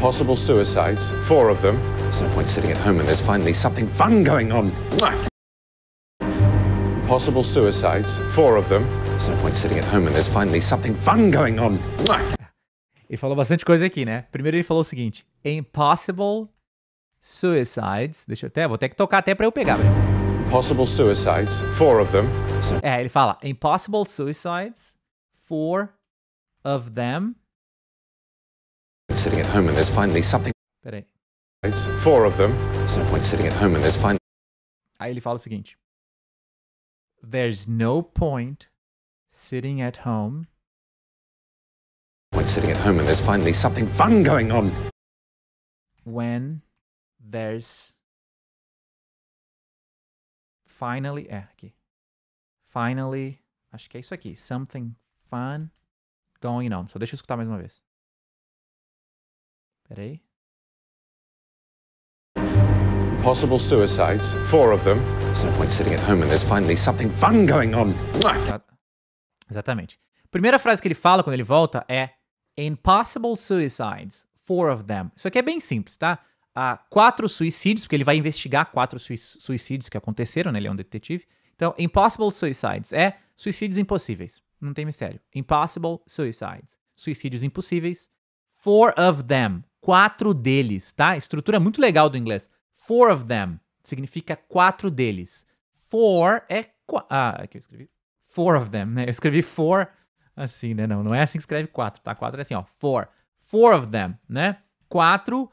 Speaker 3: possible suicides, four of them. There's no point sitting at home when there's finally something fun going on. Possible suicides, four of them. There's no point sitting at home when there's finally something fun going on.
Speaker 1: Ele falou bastante coisa aqui, né? Primeiro ele falou o seguinte: Impossible suicides. Deixa eu até, vou ter que tocar até para eu pegar.
Speaker 3: Impossible suicides, four of them.
Speaker 1: É, ele fala Impossible suicides, four of them
Speaker 5: sitting at home and there's finally something. Peraí. Four of them. There's no point sitting at home and there's finally.
Speaker 1: Aí ele fala o seguinte: There's no point sitting at home.
Speaker 5: When sitting at home and there's finally something fun going on. When there's finally, é aqui. Finally, acho que é isso
Speaker 1: aqui. Something fun going on. Só deixa eu escutar mais uma vez.
Speaker 3: Peraí.
Speaker 5: Possible suicides,
Speaker 3: four of them. There's no point sitting at home when there's finally something fun going on. Exatamente.
Speaker 1: Primeira frase que ele fala quando ele volta é Impossible suicides, four of them. Isso aqui é bem simples, tá? Ah, quatro suicídios, porque ele vai investigar quatro suicídios que aconteceram, né? Ele é um detetive. Então, impossible suicides é suicídios impossíveis. Não tem mistério. Impossible suicides. Suicídios impossíveis. Four of them quatro deles, tá? Estrutura é muito legal do inglês. Four of them significa quatro deles. Four é. Ah, aqui é eu escrevi. Four of them, né? Eu escrevi four assim, né? Não, não é assim que escreve quatro, tá? Quatro é assim, ó. Four. Four of them, né? Quatro.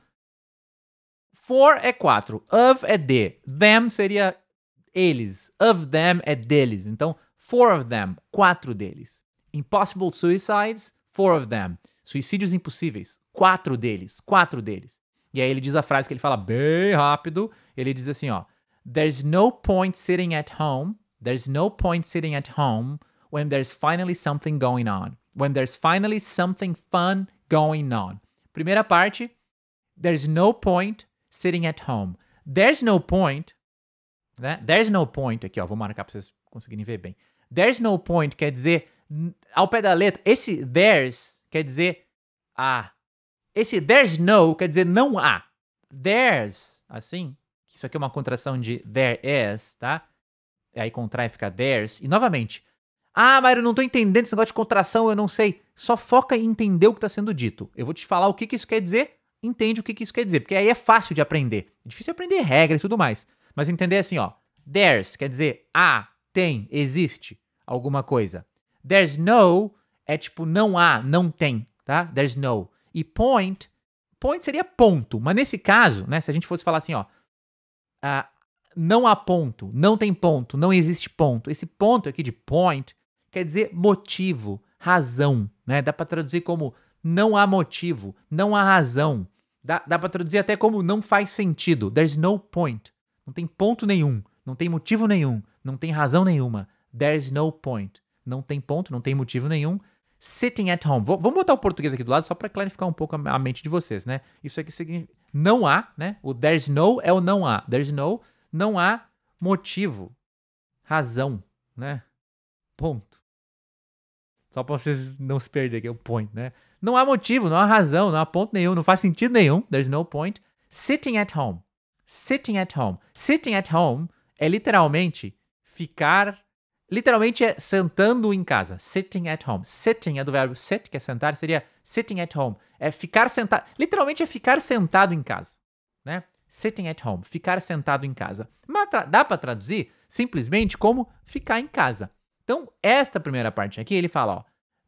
Speaker 1: Four é quatro. Of é de. Them seria eles. Of them é deles. Então, four of them, quatro deles. Impossible suicides, four of them. Suicídios impossíveis, Quatro deles, quatro deles. E aí ele diz a frase que ele fala bem rápido. Ele diz assim, ó: There's no point sitting at home. There's no point sitting at home when there's finally something going on. When there's finally something fun going on. Primeira parte, there's no point sitting at home. There's no point, né? There's no point aqui, ó, vou marcar para vocês conseguirem ver bem. There's no point quer dizer ao pé da letra, esse there's quer dizer a ah, esse there's no quer dizer não há. There's, assim, isso aqui é uma contração de there is, tá? Aí contrai fica there's. E novamente, ah, Mário, eu não tô entendendo esse negócio de contração, eu não sei. Só foca em entender o que está sendo dito. Eu vou te falar o que, que isso quer dizer, entende o que, que isso quer dizer, porque aí é fácil de aprender. É difícil aprender regra e tudo mais. Mas entender assim, ó. There's quer dizer há, ah, tem, existe alguma coisa. There's no é tipo não há, não tem, tá? There's no e point. Point seria ponto, mas nesse caso, né, se a gente fosse falar assim, ó, uh, não há ponto, não tem ponto, não existe ponto. Esse ponto aqui de point quer dizer motivo, razão, né? Dá para traduzir como não há motivo, não há razão. Dá, dá para traduzir até como não faz sentido. There's no point. Não tem ponto nenhum, não tem motivo nenhum, não tem razão nenhuma. There's no point. Não tem ponto, não tem motivo nenhum sitting at home. Vou, vamos botar o português aqui do lado só para clarificar um pouco a, a, mente de vocês, né? Isso aqui significa não há, né? O there's no é o não há. There's no, não há motivo, razão, né? Ponto. Só para vocês não se perderem aqui, é o point, né? Não há motivo, não há razão, não há ponto nenhum, não faz sentido nenhum. There's no point. Sitting at home. Sitting at home. Sitting at home é literalmente ficar Literalmente é sentando em casa. Sitting at home. Sitting é do verbo sit, que é sentar, seria sitting at home. É ficar sentado. Literalmente é ficar sentado em casa. Né? Sitting at home. Ficar sentado em casa. Mas dá para traduzir simplesmente como ficar em casa. Então, esta primeira parte aqui, ele fala: ó,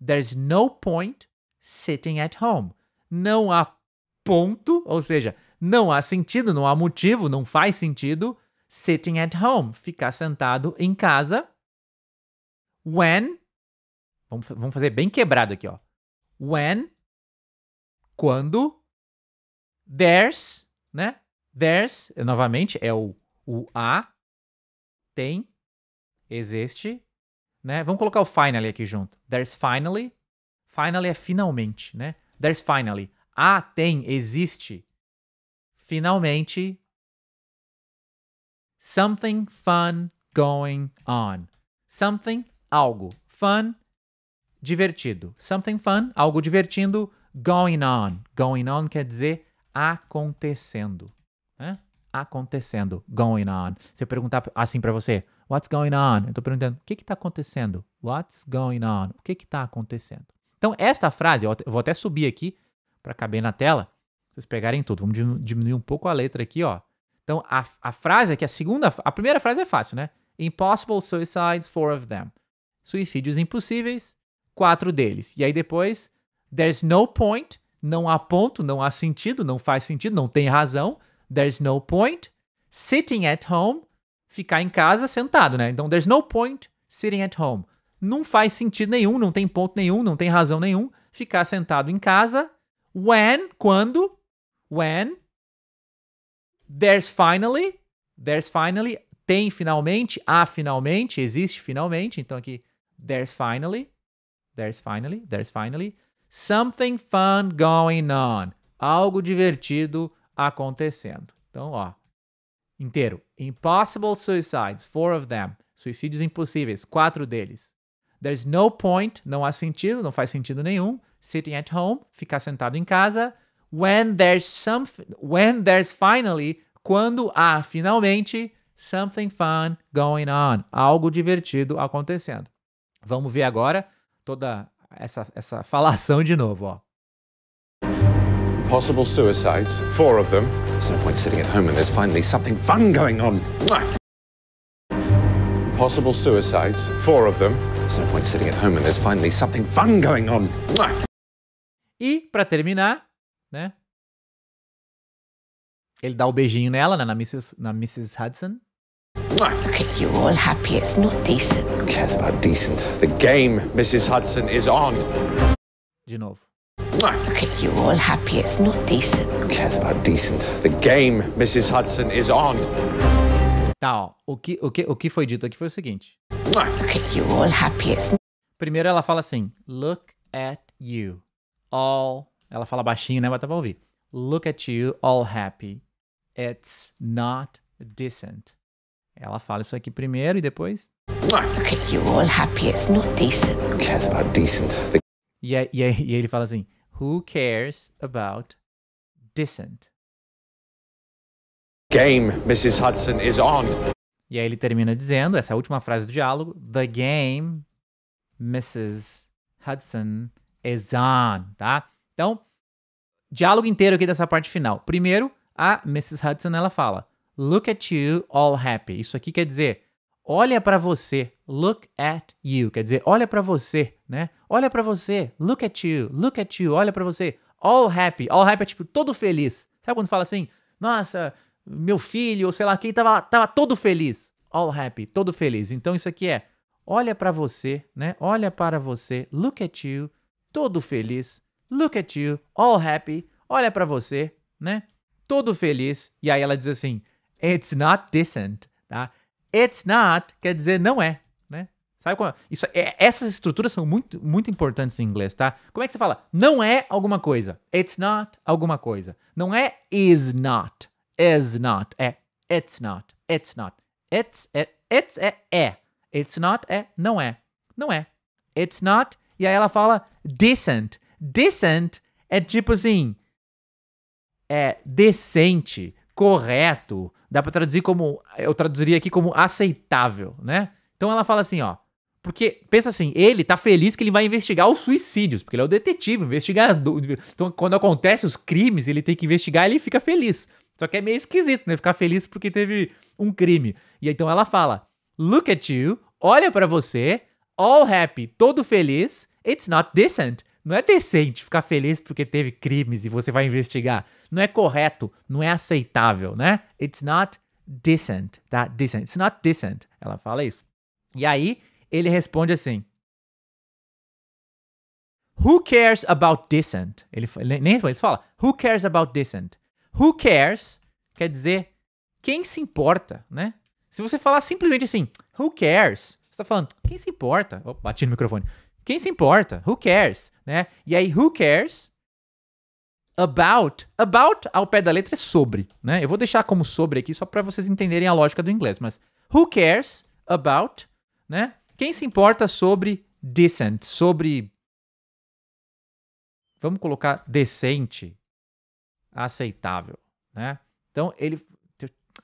Speaker 1: There's no point sitting at home. Não há ponto, ou seja, não há sentido, não há motivo, não faz sentido sitting at home. Ficar sentado em casa When. Vamos, vamos fazer bem quebrado aqui, ó. When. Quando. There's, né? There's, novamente, é o, o a. Tem. Existe. Né? Vamos colocar o finally aqui junto. There's finally. Finally é finalmente, né? There's finally. a tem, existe. Finalmente. Something fun going on. Something algo. Fun, divertido. Something fun, algo divertindo. Going on. Going on quer dizer acontecendo. Né? Acontecendo. Going on. Se eu perguntar assim para você, what's going on? Eu tô perguntando, o que que tá acontecendo? What's going on? O que que tá acontecendo? Então, esta frase, eu vou até subir aqui para caber na tela, vocês pegarem tudo. Vamos diminuir um pouco a letra aqui, ó. Então, a, a frase aqui, a segunda, a primeira frase é fácil, né? Impossible suicides, four of them. Suicídios Impossíveis, quatro deles. E aí depois, There's No Point, não há ponto, não há sentido, não faz sentido, não tem razão. There's No Point, Sitting at Home, ficar em casa sentado, né? Então, There's No Point, Sitting at Home. Não faz sentido nenhum, não tem ponto nenhum, não tem razão nenhum ficar sentado em casa. When, quando, when, there's finally, there's finally, tem finalmente, há finalmente, existe finalmente. Então aqui There's finally, there's finally, there's finally something fun going on. Algo divertido acontecendo. Então, ó, inteiro. Impossible suicides, four of them. Suicídios impossíveis, quatro deles. There's no point, não há sentido, não faz sentido nenhum. Sitting at home, ficar sentado em casa. When there's something, when there's finally, quando há finalmente something fun going on, algo divertido acontecendo. Vamos ver agora toda
Speaker 3: essa, essa
Speaker 1: falação de novo, ó.
Speaker 3: Possible suicides, four of them. There's no point sitting at home when there's finally something fun going on. Possible suicides, four of them. There's no point sitting at home when there's finally something fun going on.
Speaker 1: E para terminar, né? Ele dá o um beijinho nela, né, na Mrs. na Mrs. Hudson.
Speaker 4: Look at you all happy. It's not decent. Who cares about decent? The game, Mrs. Hudson, is on. De novo. Look at you all happy. It's not decent. Who cares about decent? The game, Mrs. Hudson, is on.
Speaker 1: Tá, ó. O que, o, que, o que foi dito aqui foi o seguinte. Look at
Speaker 4: you all happy. It's...
Speaker 1: Primeiro ela fala assim, look at you all. Ela fala baixinho, né? Mas tá pra ouvir. Look at you all happy. It's not decent. Ela fala isso aqui primeiro e depois. Look at you all happy, it's not decent. Who cares
Speaker 4: about decent?
Speaker 1: E, aí, é, e, aí, é, e ele fala assim: Who cares about decent?
Speaker 4: Game, Mrs. Hudson is on.
Speaker 1: E aí ele termina dizendo, essa é a última frase do diálogo, The game, Mrs. Hudson is on, tá? Então, diálogo inteiro aqui dessa parte final. Primeiro, a Mrs. Hudson, ela fala, Look at you all happy. Isso aqui quer dizer olha para você. Look at you. Quer dizer, olha para você, né? Olha para você. Look at you. Look at you. Olha para você. All happy. All happy é tipo todo feliz. Sabe quando fala assim? Nossa, meu filho, ou sei lá quem, tava, tava todo feliz. All happy. Todo feliz. Então isso aqui é olha para você, né? Olha para você. Look at you. Todo feliz. Look at you. All happy. Olha para você, né? Todo feliz. E aí ela diz assim. It's not decent, tá? It's not quer dizer não é, né? Sabe como? É? Isso, é, essas estruturas são muito, muito importantes em inglês, tá? Como é que você fala? Não é alguma coisa. It's not alguma coisa. Não é is not. Is not. É it's not. It's not. It's é. It's é é. It's not é não é. Não é. It's not. E aí ela fala decent. Decent é tipo assim. É decente, correto, Dá para traduzir como. Eu traduziria aqui como aceitável, né? Então ela fala assim, ó. Porque, pensa assim, ele tá feliz que ele vai investigar os suicídios, porque ele é o detetive, investigador. Então, quando acontece os crimes, ele tem que investigar, ele fica feliz. Só que é meio esquisito, né? Ficar feliz porque teve um crime. E então ela fala: Look at you, olha para você, all happy, todo feliz. It's not decent. Não é decente ficar feliz porque teve crimes e você vai investigar. Não é correto, não é aceitável, né? It's not decent, tá? Decent. It's not decent. Ela fala isso. E aí ele responde assim: Who cares about decent? Ele nem responde, ele fala: Who cares about decent? Who cares quer dizer quem se importa, né? Se você falar simplesmente assim, who cares? Você tá falando, quem se importa? Opa, bati no microfone. Quem se importa? Who cares? Né? E aí, who cares? About. About, ao pé da letra, é sobre. Né? Eu vou deixar como sobre aqui só para vocês entenderem a lógica do inglês. Mas who cares about? Né? Quem se importa sobre decent? Sobre. Vamos colocar decente, aceitável. Né? Então, ele.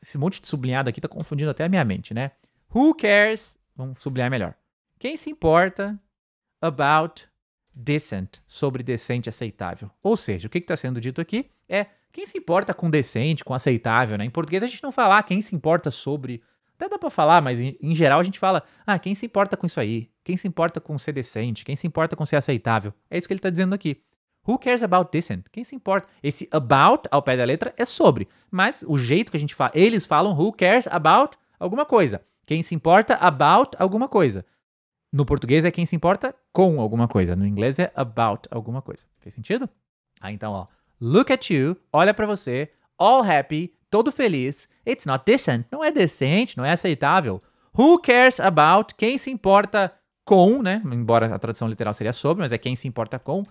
Speaker 1: Esse monte de sublinhado aqui tá confundindo até a minha mente, né? Who cares? Vamos sublinhar melhor. Quem se importa about decent, sobre decente aceitável. Ou seja, o que está sendo dito aqui é quem se importa com decente, com aceitável, né? Em português a gente não fala ah, quem se importa sobre. Até dá para falar, mas em, em, geral a gente fala, ah, quem se importa com isso aí? Quem se importa com ser decente? Quem se importa com ser aceitável? É isso que ele está dizendo aqui. Who cares about decent? Quem se importa? Esse about ao pé da letra é sobre, mas o jeito que a gente fala, eles falam who cares about alguma coisa. Quem se importa about alguma coisa. No português é quem se importa com alguma coisa. No inglês é about alguma coisa. Fez sentido? Ah, então, ó. Look at you, olha para você, all happy, todo feliz. It's not decent. Não é decente, não é aceitável. Who cares about? Quem se importa com, né? Embora a tradução literal seria sobre, mas é quem se importa com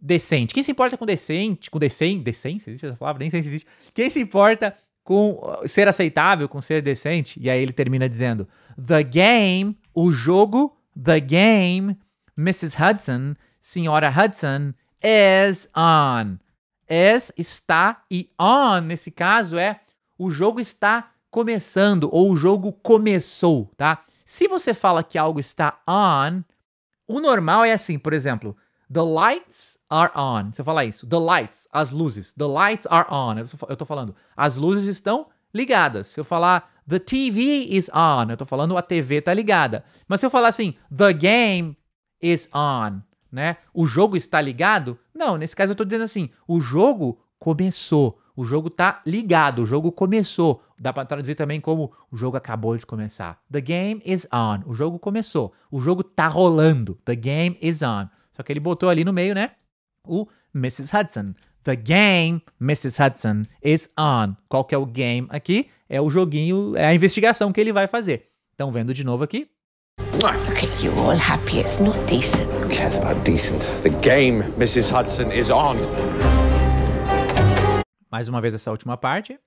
Speaker 1: decente. Quem se importa com decente, com decente, decente, existe essa palavra? Nem sei se existe. Quem se importa com uh, ser aceitável, com ser decente? E aí ele termina dizendo: The game, o jogo The game Mrs. Hudson, Senhora Hudson, is on. Is está e on, nesse caso, é o jogo está começando ou o jogo começou, tá? Se você fala que algo está on, o normal é assim, por exemplo, the lights are on. Você fala isso, the lights, as luzes, the lights are on. Eu estou falando, as luzes estão ligadas. Se eu falar the TV is on, eu estou falando a TV está ligada. Mas se eu falar assim the game is on, né? O jogo está ligado? Não, nesse caso eu estou dizendo assim, o jogo começou. O jogo está ligado, o jogo começou. Dá para traduzir também como o jogo acabou de começar. The game is on. O jogo começou. O jogo tá rolando. The game is on. Só que ele botou ali no meio, né? O Mrs. Hudson. The game, Mrs. Hudson, is on. Qual que é o game aqui? É o joguinho, é a investigação que ele vai fazer. Estão vendo de novo aqui? Look at you all happy. It's not decent.
Speaker 4: Who cares about decent? The game, Mrs. Hudson, is on.
Speaker 1: Mais uma vez essa última parte.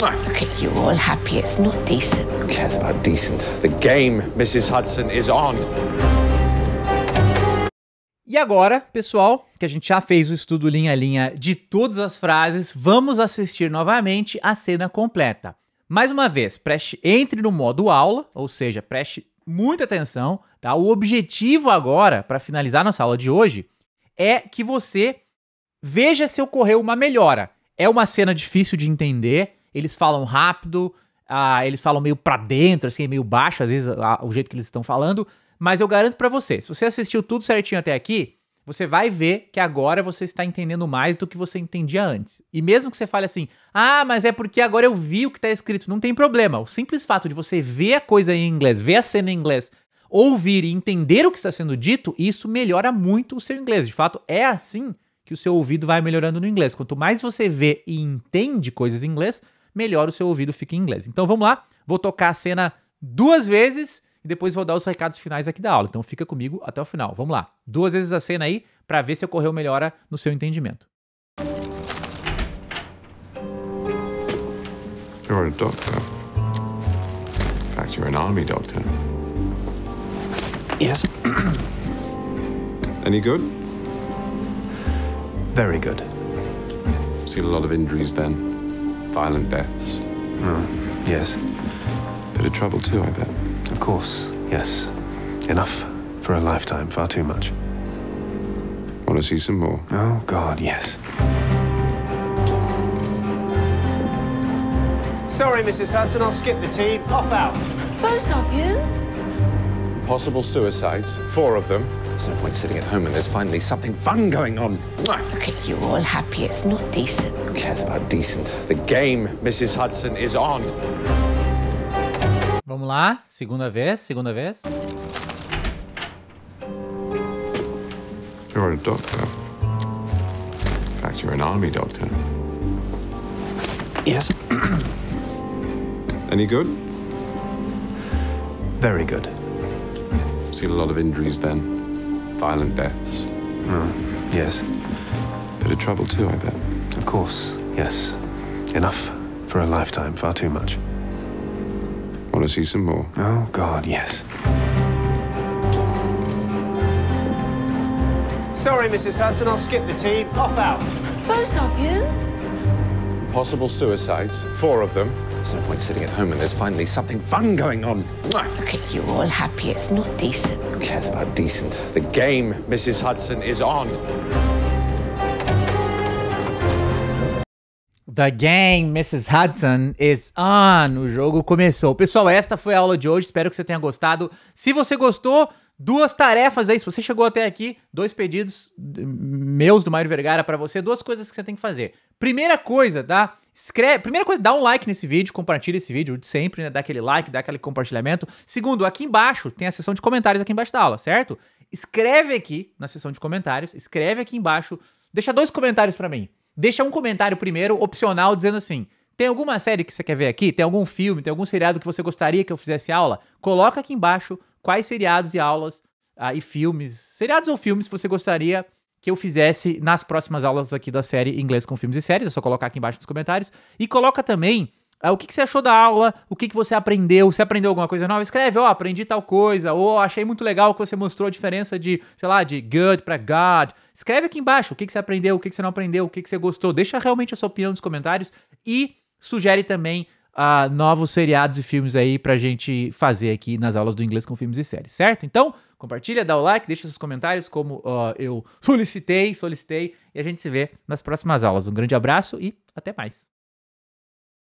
Speaker 1: Look at you all happy. It's not decent.
Speaker 4: Who cares about decent? The game, Mrs. Hudson, is on.
Speaker 1: E agora, pessoal, que a gente já fez o estudo linha a linha de todas as frases, vamos assistir novamente a cena completa. Mais uma vez, preste entre no modo aula, ou seja, preste muita atenção, tá? O objetivo agora, para finalizar nossa aula de hoje, é que você veja se ocorreu uma melhora. É uma cena difícil de entender, eles falam rápido, ah, eles falam meio para dentro, assim, meio baixo, às vezes ah, o jeito que eles estão falando, mas eu garanto para você, se você assistiu tudo certinho até aqui, você vai ver que agora você está entendendo mais do que você entendia antes. E mesmo que você fale assim, ah, mas é porque agora eu vi o que está escrito, não tem problema. O simples fato de você ver a coisa em inglês, ver a cena em inglês, ouvir e entender o que está sendo dito, isso melhora muito o seu inglês. De fato, é assim que o seu ouvido vai melhorando no inglês. Quanto mais você vê e entende coisas em inglês, melhor o seu ouvido fica em inglês. Então vamos lá, vou tocar a cena duas vezes e depois vou dar os recados finais aqui da aula. Então fica comigo até o final. Vamos lá. Duas vezes a cena aí para ver se ocorreu melhora no seu entendimento.
Speaker 2: You're a doctor. In fact, you're an army doctor. Yes. Any good? Very good. Seen a lot of injuries then. Violent deaths. Mm, yes. Bit of trouble too, I bet. Of course, yes. Enough for a lifetime, far too much. Want to see some more? Oh, God, yes.
Speaker 3: Sorry, Mrs. Hudson, I'll skip the tea. Off
Speaker 4: out. Both of you?
Speaker 3: Possible suicides, four of them. There's
Speaker 4: no point sitting at home when there's finally something fun going on. Look at you all happy. It's not decent. Who cares about decent? The game, Mrs. Hudson, is on.
Speaker 1: Vamos lá, segunda vez, segunda vez.
Speaker 2: You're a doctor. In fact, you're an army doctor. Yes. Any good? Very good. Seen a lot of injuries then. Violent deaths. Mm, yes. Bit of trouble too, I bet. Of course, yes. Enough for a lifetime, far too much. Want to see some more? Oh, God, yes.
Speaker 3: Sorry, Mrs. Hudson, I'll skip the tea. Off out. Both of you? Possible suicides, four of them. There's no point sitting at home and there's finally something
Speaker 4: fun going on. Look at you all happy. It's not decent. Who cares about decent? The game, Mrs. Hudson, is on.
Speaker 1: The game, Mrs. Hudson is on. O jogo começou. Pessoal, esta foi a aula de hoje. Espero que você tenha gostado. Se você gostou, duas tarefas aí. Se você chegou até aqui, dois pedidos meus do Mário Vergara para você, duas coisas que você tem que fazer. Primeira coisa, tá? Escreve, primeira coisa, dá um like nesse vídeo, compartilha esse vídeo de sempre, né? Dá aquele like, dá aquele compartilhamento. Segundo, aqui embaixo tem a seção de comentários aqui embaixo da aula, certo? Escreve aqui na seção de comentários, escreve aqui embaixo, deixa dois comentários para mim. Deixa um comentário primeiro, opcional, dizendo assim: tem alguma série que você quer ver aqui? Tem algum filme? Tem algum seriado que você gostaria que eu fizesse aula? Coloca aqui embaixo quais seriados e aulas ah, e filmes, seriados ou filmes você gostaria que eu fizesse nas próximas aulas aqui da série Inglês com Filmes e Séries. É só colocar aqui embaixo nos comentários. E coloca também ah, o que, que, você achou da aula? O que, que você aprendeu? Você aprendeu alguma coisa nova? Escreve, ó, oh, aprendi tal coisa. Ou oh, achei muito legal que você mostrou a diferença de, sei lá, de good para God. Escreve aqui embaixo o que, que você aprendeu, o que, que você não aprendeu, o que, que você gostou. Deixa realmente a sua opinião nos comentários e sugere também uh, novos seriados e filmes aí pra gente fazer aqui nas aulas do inglês com filmes e séries, certo? Então, compartilha, dá o like, deixa seus comentários como uh, eu solicitei, solicitei. E a gente se vê nas próximas aulas. Um grande abraço e até mais.